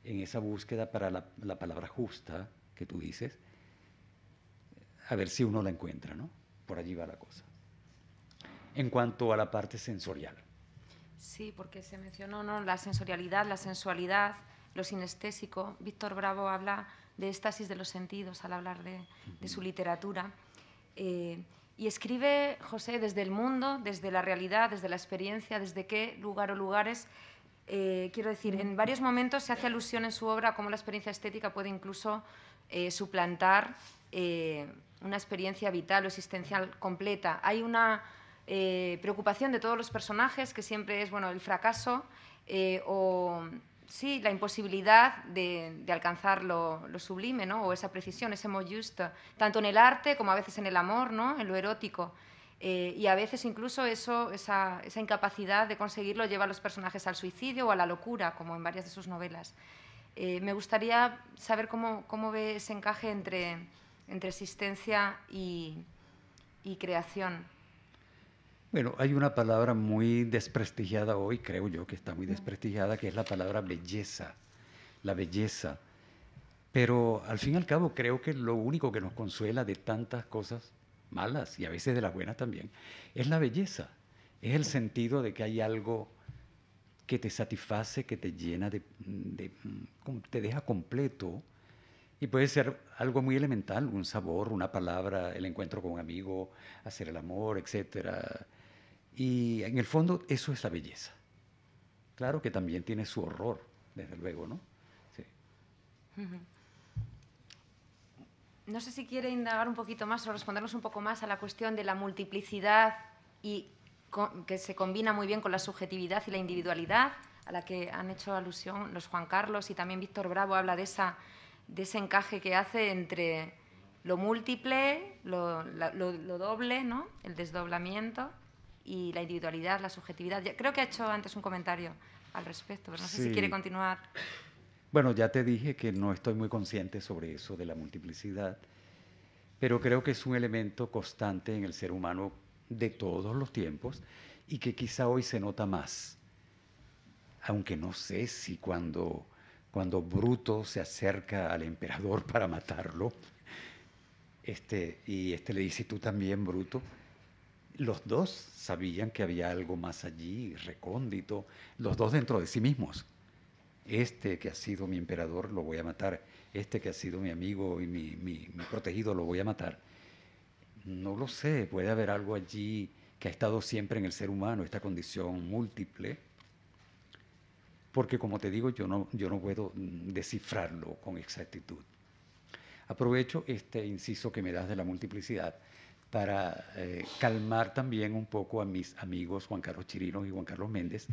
En esa búsqueda para la, palabra justa que tú dices, a ver si uno la encuentra, ¿no? Por allí va la cosa. En cuanto a la parte sensorial. Sí, porque se mencionó ¿no? la sensorialidad, la sensualidad, lo sinestésico. Víctor Bravo habla de éxtasis de los sentidos al hablar de, su literatura. Eh, y escribe José desde el mundo, desde la realidad, desde la experiencia, desde qué lugar o lugares. Eh, quiero decir, en varios momentos se hace alusión en su obra a cómo la experiencia estética puede incluso eh, suplantar eh, una experiencia vital o existencial completa. Hay una preocupación de todos los personajes que siempre es bueno, el fracaso o sí, la imposibilidad de, alcanzar lo, sublime, ¿no? O esa precisión, ese mot justo, tanto en el arte como a veces en el amor, ¿no? En lo erótico. Eh, y a veces incluso esa, incapacidad de conseguirlo lleva a los personajes al suicidio o a la locura, como en varias de sus novelas. Eh, me gustaría saber cómo, ve ese encaje entre, existencia y creación. Bueno, hay una palabra muy desprestigiada hoy, creo yo que está muy desprestigiada, que es la palabra belleza, la belleza. Pero al fin y al cabo creo que lo único que nos consuela de tantas cosas malas y a veces de las buenas también, es la belleza, es el sentido de que hay algo que te satisface, que te llena, te deja completo. Y puede ser algo muy elemental, un sabor, una palabra, el encuentro con un amigo, hacer el amor, etcétera, y en el fondo eso es la belleza. Claro que también tiene su horror, desde luego, ¿no? No sé si quiere indagar un poquito más o respondernos un poco más a la cuestión de la multiplicidad y que se combina muy bien con la subjetividad y la individualidad, a la que han hecho alusión los Juan Carlos y también Víctor Bravo habla de, esa, ese encaje que hace entre lo múltiple, lo, lo doble, ¿no? el desdoblamiento y la individualidad, la subjetividad. Creo que ha hecho antes un comentario al respecto, pero no sé si quiere continuar. Bueno, ya te dije que no estoy muy consciente sobre eso de la multiplicidad, pero creo que es un elemento constante en el ser humano de todos los tiempos y que quizá hoy se nota más. Aunque no sé si cuando, cuando Bruto se acerca al emperador para matarlo, este, y este le dice, tú también, Bruto, los dos sabían que había algo más allí, recóndito, los dos dentro de sí mismos. Este que ha sido mi emperador lo voy a matar, este que ha sido mi amigo y mi, protegido lo voy a matar. No lo sé, puede haber algo allí que ha estado siempre en el ser humano, esta condición múltiple, porque como te digo, yo yo no puedo descifrarlo con exactitud. Aprovecho este inciso que me das de la multiplicidad para eh, calmar también un poco a mis amigos Juan Carlos Chirinos y Juan Carlos Méndez,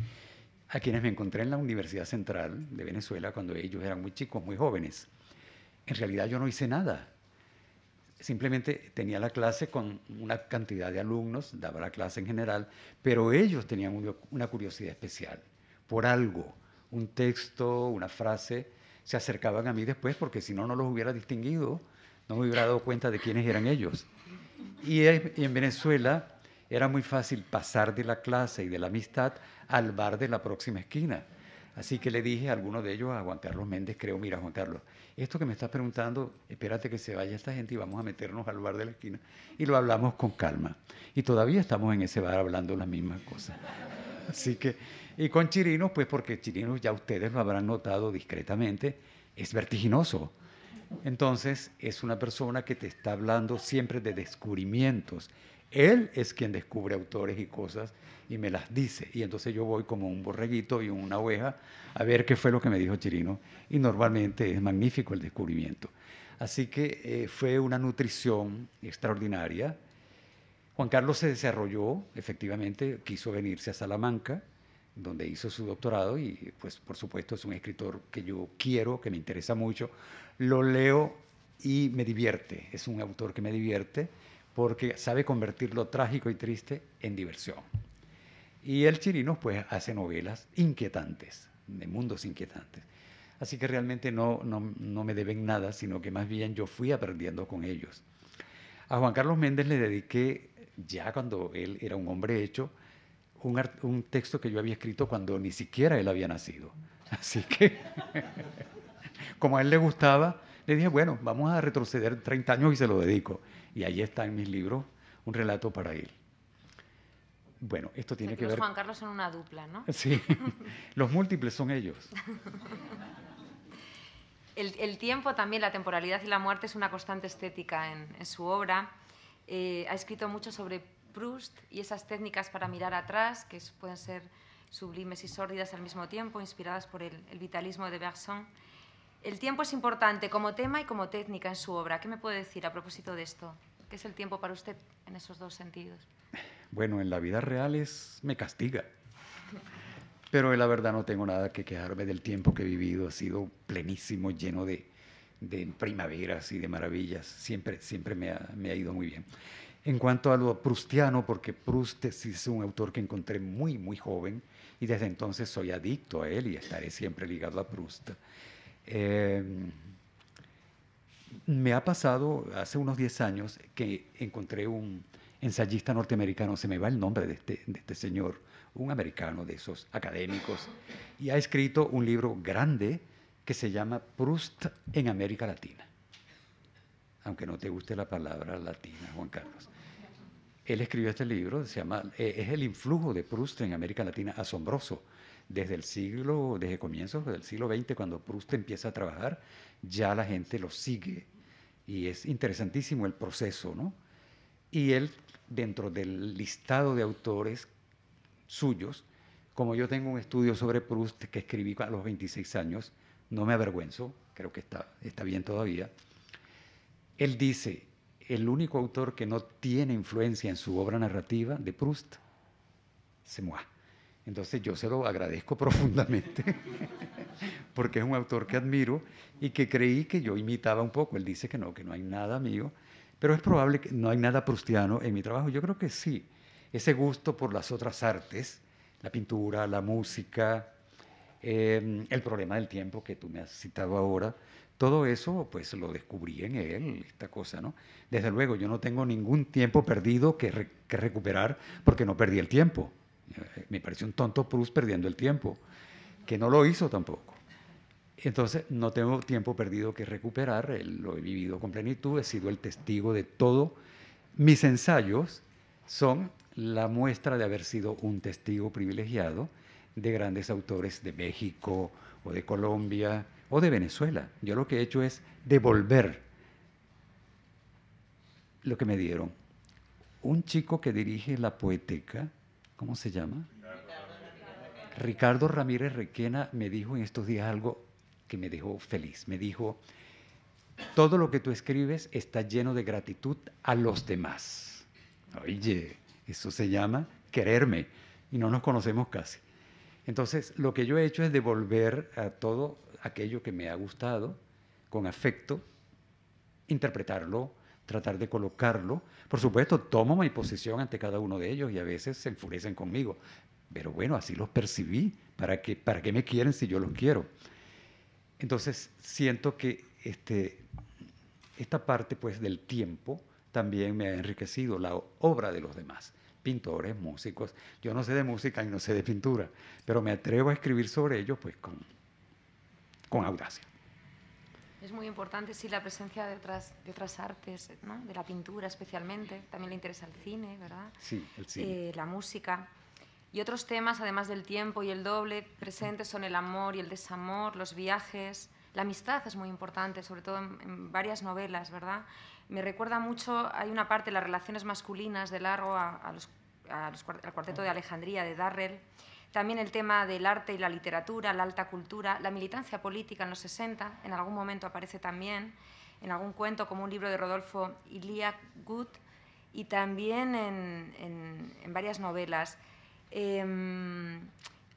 a quienes me encontré en la Universidad Central de Venezuela cuando ellos eran muy chicos, muy jóvenes. En realidad yo no hice nada. Simplemente tenía la clase con una cantidad de alumnos, daba la clase en general, pero ellos tenían una curiosidad especial por algo, un texto, una frase, se acercaban a mí después porque si no, no los hubiera distinguido, no me hubiera dado cuenta de quiénes eran ellos. Y en Venezuela era muy fácil pasar de la clase y de la amistad al bar de la próxima esquina. Así que le dije a alguno de ellos, a Juan Carlos Méndez, creo, mira Juan Carlos, esto que me estás preguntando, espérate que se vaya esta gente y vamos a meternos al bar de la esquina. Y lo hablamos con calma. Y todavía estamos en ese bar hablando la misma cosa. Así que, y con Chirinos, pues porque Chirinos ya ustedes lo habrán notado discretamente, es vertiginoso. Entonces es una persona que te está hablando siempre de descubrimientos. Él es quien descubre autores y cosas y me las dice. Y entonces yo voy como un borreguito y una oveja a ver qué fue lo que me dijo Chirino. Y normalmente es magnífico el descubrimiento. Así que eh, fue una nutrición extraordinaria. Juan Carlos se desarrolló, efectivamente, quiso venirse a Salamanca donde hizo su doctorado y pues por supuesto es un escritor que yo quiero, que me interesa mucho, lo leo y me divierte, es un autor que me divierte porque sabe convertir lo trágico y triste en diversión. Y el Chirinos pues hace novelas inquietantes, de mundos inquietantes. Así que realmente no, no me deben nada, sino que más bien yo fui aprendiendo con ellos. A Juan Carlos Méndez le dediqué, ya cuando él era un hombre hecho, un, texto que yo había escrito cuando ni siquiera él había nacido. [laughs] Así que, como a él le gustaba, le dije, bueno, vamos a retroceder 30 años y se lo dedico. Y ahí está en mis libros un relato para él. Bueno, esto tiene que, ver... los ver... Juan Carlos son una dupla, ¿no? [laughs] Sí, los múltiples son ellos. [laughs] El, tiempo también, la temporalidad y la muerte es una constante estética en, su obra. Eh, ha escrito mucho sobre Proust y esas técnicas para mirar atrás, que pueden ser sublimes y sórdidas al mismo tiempo, inspiradas por el, vitalismo de Bergson. El tiempo es importante como tema y como técnica en su obra. ¿Qué me puede decir a propósito de esto? ¿Qué es el tiempo para usted en esos dos sentidos? Bueno, en la vida real me castiga. Pero la verdad no tengo nada que quejarme del tiempo que he vivido. Ha sido plenísimo, lleno de, primaveras y de maravillas. Siempre, siempre me ha ido muy bien en cuanto a lo prustiano, porque Proust es un autor que encontré muy, muy joven y desde entonces soy adicto a él y estaré siempre ligado a Proust. Em, me ha pasado hace unos 10 años que encontré un ensayista norteamericano, se me va el nombre de este, de este señor, un americano de esos académicos, y ha escrito un libro grande que se llama Proust en América Latina aunque no te guste la palabra latina, Juan Carlos. Él escribió este libro, se llama eh, Es el influjo de Proust en América Latina, asombroso. Desde el siglo, desde comienzos del siglo XX, cuando Proust empieza a trabajar, ya la gente lo sigue. Y es interesantísimo el proceso, ¿no? Y él, dentro del listado de autores suyos, como yo tengo un estudio sobre Proust que escribí a los 26 años, no me avergüenzo, creo que está, está bien todavía, él dice, el único autor que no tiene influencia en su obra narrativa de Proust, se Entonces yo se lo agradezco [laughs] profundamente, porque es un autor que admiro y que creí que yo imitaba un poco. Él dice que no, que no hay nada mío, pero es probable que no hay nada prustiano en mi trabajo. Yo creo que sí, ese gusto por las otras artes, la pintura, la música, eh, el problema del tiempo que tú me has citado ahora, todo eso, pues lo descubrí en él, esta cosa, ¿no? Desde luego, yo no tengo ningún tiempo perdido que, recuperar porque no perdí el tiempo. Eh, me pareció un tonto Proust perdiendo el tiempo, que no lo hizo tampoco. Entonces, no tengo tiempo perdido que recuperar, eh, lo he vivido con plenitud, he sido el testigo de todo. Mis ensayos son la muestra de haber sido un testigo privilegiado de grandes autores de México o de Colombia, o de Venezuela. Yo lo que he hecho es devolver lo que me dieron. Un chico que dirige la poeteca, ¿cómo se llama? Ricardo Ramírez Requena me dijo en estos días algo que me dejó feliz. Me dijo, todo lo que tú escribes está lleno de gratitud a los demás. Oye, eso se llama quererme y no nos conocemos casi. Entonces, lo que yo he hecho es devolver a todo aquello que me ha gustado con afecto, interpretarlo, tratar de colocarlo. Por supuesto, tomo mi posición ante cada uno de ellos y a veces se enfurecen conmigo. Pero bueno, así los percibí. ¿Para qué, para me quieren si yo los quiero? Entonces, siento que este, esta parte pues, del tiempo también me ha enriquecido la obra de los demás pintores, músicos. Yo no sé de música y no sé de pintura, pero me atrevo a escribir sobre ellos pues con con audacia. Es muy importante, sí, la presencia de otras, de otras artes, ¿no? de la pintura especialmente. También le interesa el cine, ¿verdad? Eh, la música. Y otros temas, además del tiempo y el doble, presentes son el amor y el desamor, los viajes. La amistad es muy importante, sobre todo en, varias novelas, ¿verdad? Me recuerda mucho, hay una parte, de las relaciones masculinas de largo a, los, al cuarteto de Alejandría, de Darrell también el tema del arte y la literatura, la alta cultura, la militancia política en los 60, en algún momento aparece también, en algún cuento como un libro de Rodolfo Ilia Gut, y también en, varias novelas. Em,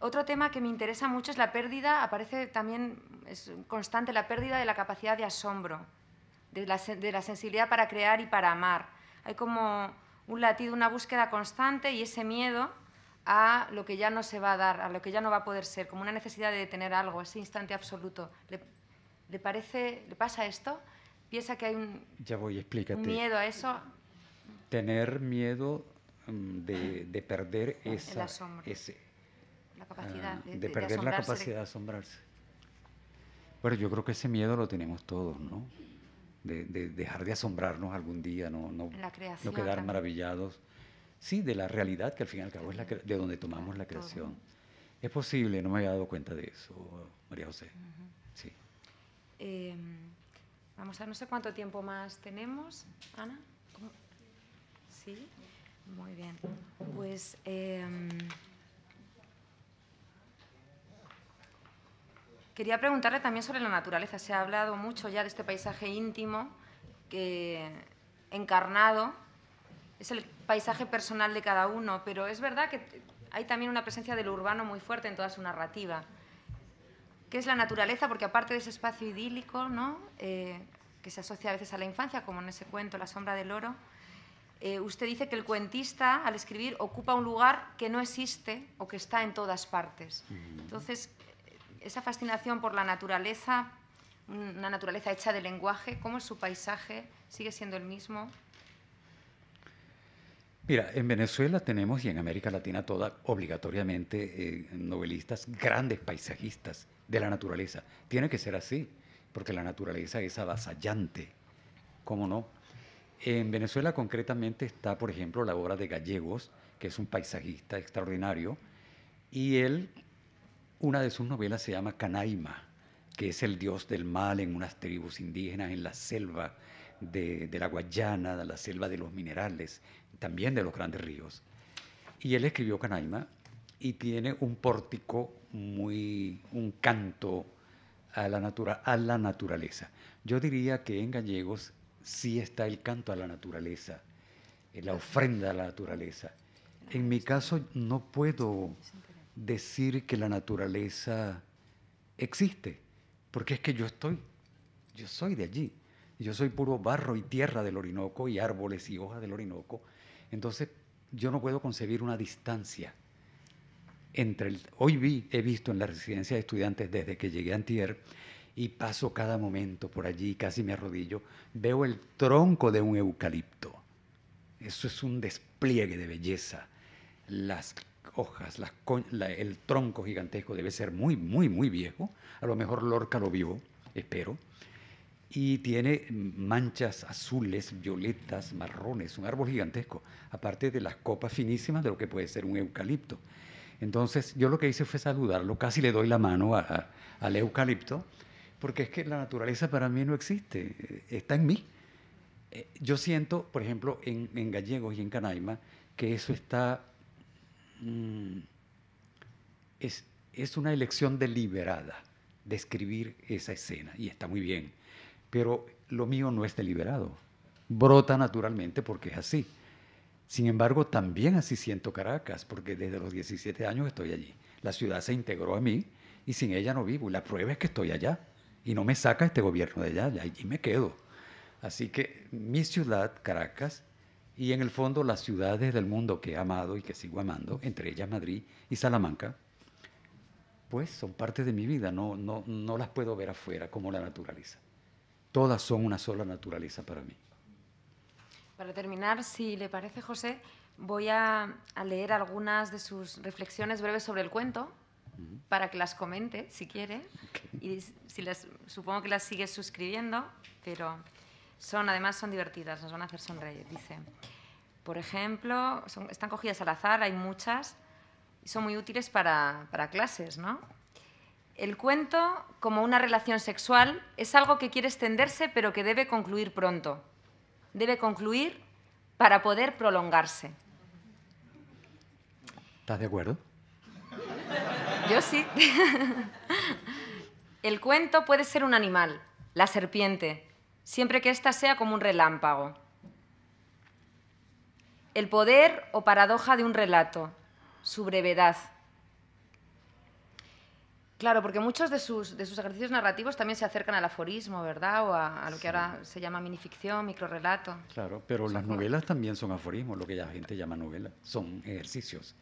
otro tema que me interesa mucho es la pérdida, aparece también, es constante la pérdida de la capacidad de asombro, de la sensibilidad para crear y para amar. Hay como un latido, una búsqueda constante y ese miedo a lo que ya no se va a dar, a lo que ya no va a poder ser, como una necesidad de tener algo, ese instante absoluto. ¿Le, parece, le pasa esto? ¿Piensa que hay un, ya voy, explícate. miedo a eso? Tener miedo mm, de, de perder esa, ese, la capacidad. Ah, de, perder la capacidad de asombrarse. Bueno, yo creo que ese miedo lo tenemos todos, ¿no? De, dejar de asombrarnos algún día, no, no, quedar maravillados sí, de la realidad, que al fin y al cabo es la, de donde tomamos la creación. Es posible, no me había dado cuenta de eso, María José. Sí. Em, vamos a no sé cuánto tiempo más tenemos, Ana. Sí, muy bien. Pues. Em, quería preguntarle también sobre la naturaleza. Se ha hablado mucho ya de este paisaje íntimo, que, encarnado, es el paisaje personal de cada uno, pero es verdad que hay también una presencia del urbano muy fuerte en toda su narrativa. ¿Qué es la naturaleza? Porque aparte de ese espacio idílico, ¿no? Eh, que se asocia a veces a la infancia, como en ese cuento La sombra del oro, eh, usted dice que el cuentista, al escribir, ocupa un lugar que no existe o que está en todas partes. Mm. Entonces, esa fascinación por la naturaleza, una naturaleza hecha de lenguaje, ¿cómo es su paisaje? ¿Sigue siendo el mismo? Mira, en Venezuela tenemos y en América Latina toda obligatoriamente eh, novelistas, grandes paisajistas de la naturaleza. Tiene que ser así, porque la naturaleza es avasallante, ¿cómo no? En Venezuela concretamente está, por ejemplo, la obra de Gallegos, que es un paisajista extraordinario, y él, una de sus novelas se llama Canaima, que es el dios del mal en unas tribus indígenas, en la selva de, de la Guayana, la selva de los minerales, también de los grandes ríos. Y él escribió Canaima y tiene un pórtico muy, un canto a la, natura, a la naturaleza. Yo diría que en gallegos sí está el canto a la naturaleza, eh, la ofrenda a la naturaleza. En mi caso no puedo decir que la naturaleza existe, porque es que yo estoy, yo soy de allí. Yo soy puro barro y tierra del Orinoco y árboles y hojas del Orinoco entonces, yo no puedo concebir una distancia entre el, hoy vi, he visto en la residencia de estudiantes desde que llegué a Antier y paso cada momento por allí, casi me arrodillo, veo el tronco de un eucalipto. Eso es un despliegue de belleza. Las hojas, el tronco gigantesco debe ser muy, muy, muy viejo. A lo mejor Lorca lo vio, espero y tiene manchas azules, violetas, marrones, un árbol gigantesco, aparte de las copas finísimas de lo que puede ser un eucalipto. Entonces yo lo que hice fue saludarlo, casi le doy la mano al eucalipto, porque es que la naturaleza para mí no existe, está en mí. Eh, yo siento, por ejemplo, en, Gallegos y en Canaima, que eso está... Mm, es, una elección deliberada describir escribir esa escena y está muy bien pero lo mío no es deliberado. Brota naturalmente porque es así. Sin embargo, también así siento Caracas, porque desde los 17 años estoy allí. La ciudad se integró a mí y sin ella no vivo. La prueba es que estoy allá y no me saca este gobierno de allá, allí me quedo. Así que mi ciudad, Caracas, y en el fondo las ciudades del mundo que he amado y que sigo amando, entre ellas Madrid y Salamanca, pues son parte de mi vida, no, no, no las puedo ver afuera como la naturaleza todas son una sola naturaleza para mí. Para terminar, si le parece, José, voy a, leer algunas de sus reflexiones breves sobre el cuento para que las comente, si quiere. Y supongo que las sigue suscribiendo, pero son, además son divertidas, nos van a hacer sonreír. Dice, por ejemplo, están cogidas al azar, hay muchas, y son muy útiles para, para clases, ¿no? El cuento, como una relación sexual, es algo que quiere extenderse pero que debe concluir pronto. Debe concluir para poder prolongarse. ¿Estás de acuerdo? Yo sí. [laughs] El cuento puede ser un animal, la serpiente, siempre que ésta sea como un relámpago. El poder o paradoja de un relato, su brevedad Claro, porque muchos de sus, de sus ejercicios narrativos también se acercan al aforismo, ¿verdad? O a, lo que ahora se llama minificción, microrrelato. Claro, pero las novelas también son aforismos, lo que la gente llama novela. Son ejercicios.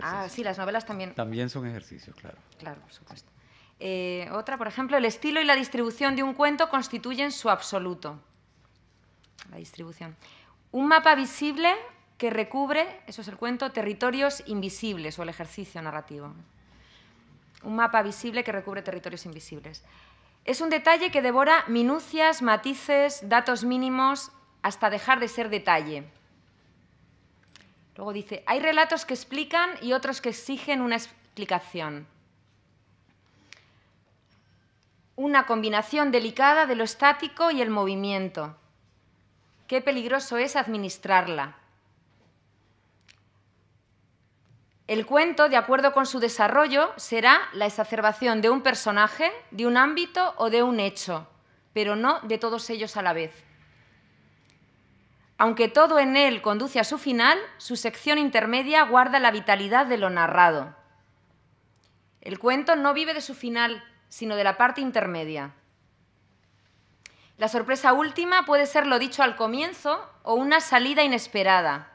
Ah, sí, las novelas también. También son ejercicios, claro. Claro, por supuesto. Eh, otra, por ejemplo, el estilo y la distribución de un cuento constituyen su absoluto. La distribución. Un mapa visible que recubre, eso es el cuento, territorios invisibles o el ejercicio narrativo un mapa visible que recubre territorios invisibles. Es un detalle que devora minucias, matices, datos mínimos, hasta dejar de ser detalle. Luego dice, hay relatos que explican y otros que exigen una explicación. Una combinación delicada de lo estático y el movimiento. Qué peligroso es administrarla. El cuento, de acuerdo con su desarrollo, será la exacerbación de un personaje, de un ámbito o de un hecho, pero no de todos ellos a la vez. Aunque todo en él conduce a su final, su sección intermedia guarda la vitalidad de lo narrado. El cuento no vive de su final, sino de la parte intermedia. La sorpresa última puede ser lo dicho al comienzo o una salida inesperada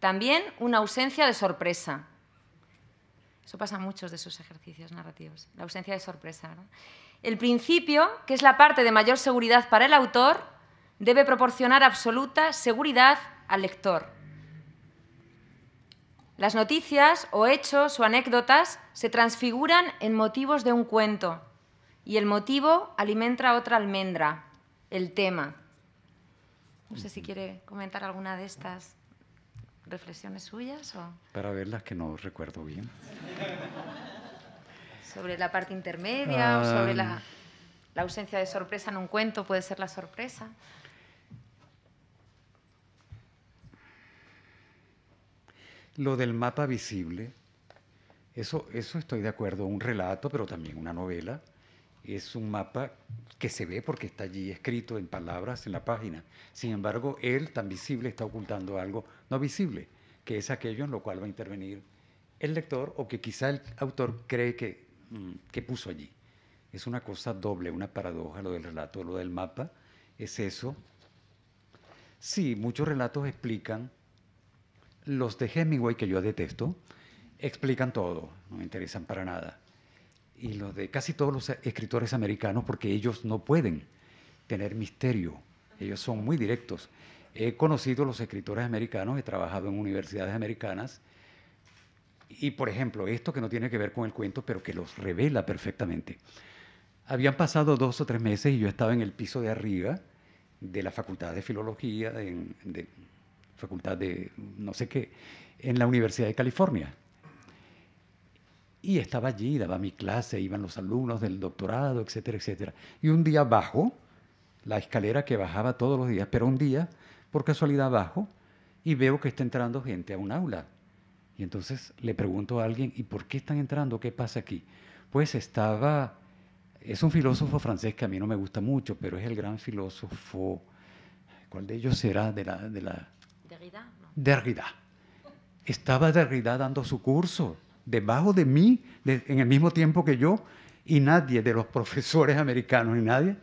también una ausencia de sorpresa. Eso pasa en muchos de sus ejercicios narrativos, la ausencia de sorpresa. El principio, que es la parte de mayor seguridad para el autor, debe proporcionar absoluta seguridad al lector. Las noticias o hechos o anécdotas se transfiguran en motivos de un cuento y el motivo alimenta otra almendra, el tema. No sé si quiere comentar alguna de estas reflexiones suyas? O? Para ver las que no recuerdo bien. ¿Sobre la parte intermedia o ah. sobre la, la, ausencia de sorpresa en un cuento puede ser la sorpresa? Lo del mapa visible, eso, eso estoy de acuerdo, un relato, pero también una novela es un mapa que se ve porque está allí escrito en palabras en la página. Sin embargo, él tan visible está ocultando algo no visible, que es aquello en lo cual va a intervenir el lector o que quizá el autor cree que, mm, que puso allí. Es una cosa doble, una paradoja lo del relato, lo del mapa, es eso. Sí, muchos relatos explican, los de Hemingway que yo detesto, explican todo, no me interesan para nada y los de casi todos los escritores americanos porque ellos no pueden tener misterio, ellos son muy directos. He conocido a los escritores americanos, he trabajado en universidades americanas y, por ejemplo, esto que no tiene que ver con el cuento, pero que los revela perfectamente. Habían pasado dos o tres meses y yo estaba en el piso de arriba de la Facultad de Filología, en, de Facultad de no sé qué, en la Universidad de California. Y estaba allí, daba mi clase, iban los alumnos del doctorado, etcétera, etcétera. Y un día bajo, la escalera que bajaba todos los días, pero un día, por casualidad, bajo y veo que está entrando gente a un aula. Y entonces le pregunto a alguien, ¿y por qué están entrando? ¿Qué pasa aquí? Pues estaba, es un filósofo francés que a mí no me gusta mucho, pero es el gran filósofo, ¿cuál de ellos será? De la, de la, Derrida. Derrida. Estaba Derrida dando su curso debajo de mí en el mismo tiempo que yo y nadie de los [laughs] profesores americanos ni nadie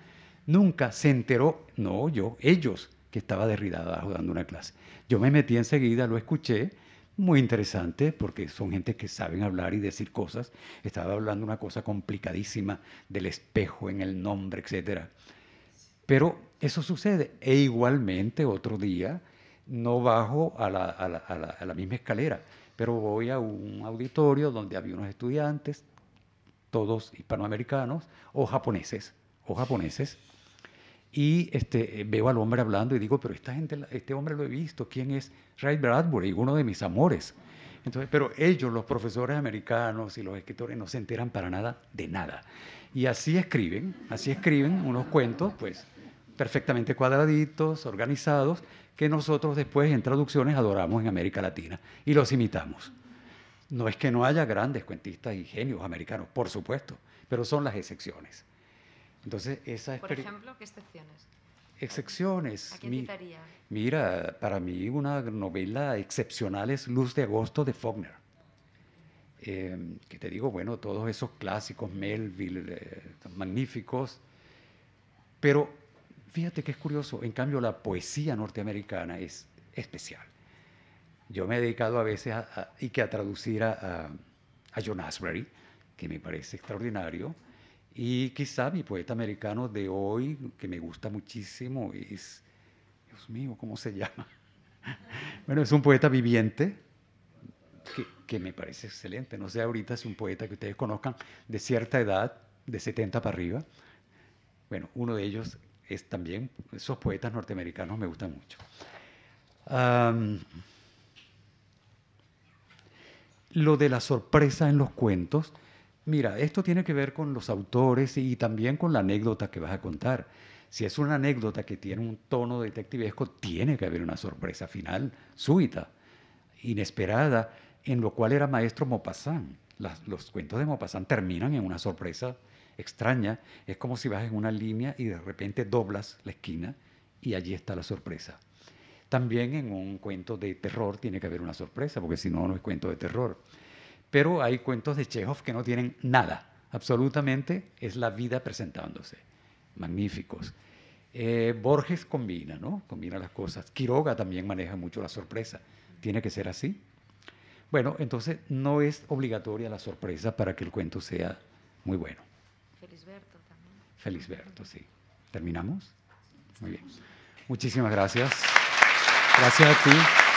nunca se enteró, no yo, ellos, que estaba Derrida dando una clase. Yo me metí enseguida, lo escuché, muy interesante, porque son gente que saben hablar y decir cosas. Estaba hablando una cosa complicadísima del espejo en el nombre, etc. Pero eso sucede. E igualmente otro día no bajo a la misma escalera pero voy a un auditorio donde había unos estudiantes, todos hispanoamericanos o japoneses, o japoneses, y este, veo al hombre hablando y digo, pero esta gente, este hombre lo he visto, ¿quién es? Ray Bradbury, uno de mis amores. Entonces, pero ellos, los profesores americanos y los escritores, no se enteran para nada de nada. Y así escriben, así escriben unos cuentos, pues perfectamente cuadraditos, organizados, que nosotros después en traducciones adoramos en América Latina y los imitamos. No es que no haya grandes cuentistas y genios americanos, por supuesto, pero son las excepciones. Entonces, esa Por ejemplo, ¿qué excepciones? Excepciones. ¿A quién Mira, para mí una novela excepcional es Luz de Agosto de Faulkner. Em, que te digo, bueno, todos esos clásicos, Melville, eh, magníficos, pero Fíjate que es curioso, en cambio la poesía norteamericana es especial. Yo me he dedicado a veces a, y que a traducir a, John Asbury, que me parece extraordinario, y quizá mi poeta americano de hoy, que me gusta muchísimo, es, Dios mío, ¿cómo se llama? [laughs] bueno, es un poeta viviente, que, que, me parece excelente. No sé ahorita si un poeta que ustedes conozcan de cierta edad, de 70 para arriba. Bueno, uno de ellos es también esos poetas norteamericanos me gustan mucho. lo de la sorpresa en los cuentos, mira, esto tiene que ver con los autores y también con la anécdota que vas a contar. Si es una anécdota que tiene un tono detectivesco, tiene que haber una sorpresa final, súbita, inesperada, en lo cual era maestro Maupassant. los cuentos de Maupassant terminan en una sorpresa extraña, es como si vas en una línea y de repente doblas la esquina y allí está la sorpresa. También en un cuento de terror tiene que haber una sorpresa, porque si no, no es cuento de terror. Pero hay cuentos de Chekhov que no tienen nada, absolutamente es la vida presentándose. Magníficos. Eh, Borges combina, ¿no? Combina las cosas. Quiroga también maneja mucho la sorpresa. Tiene que ser así. Bueno, entonces no es obligatoria la sorpresa para que el cuento sea muy bueno. Felisberto también. berto sí. ¿Terminamos? Muy bien. Muchísimas gracias. Gracias a ti.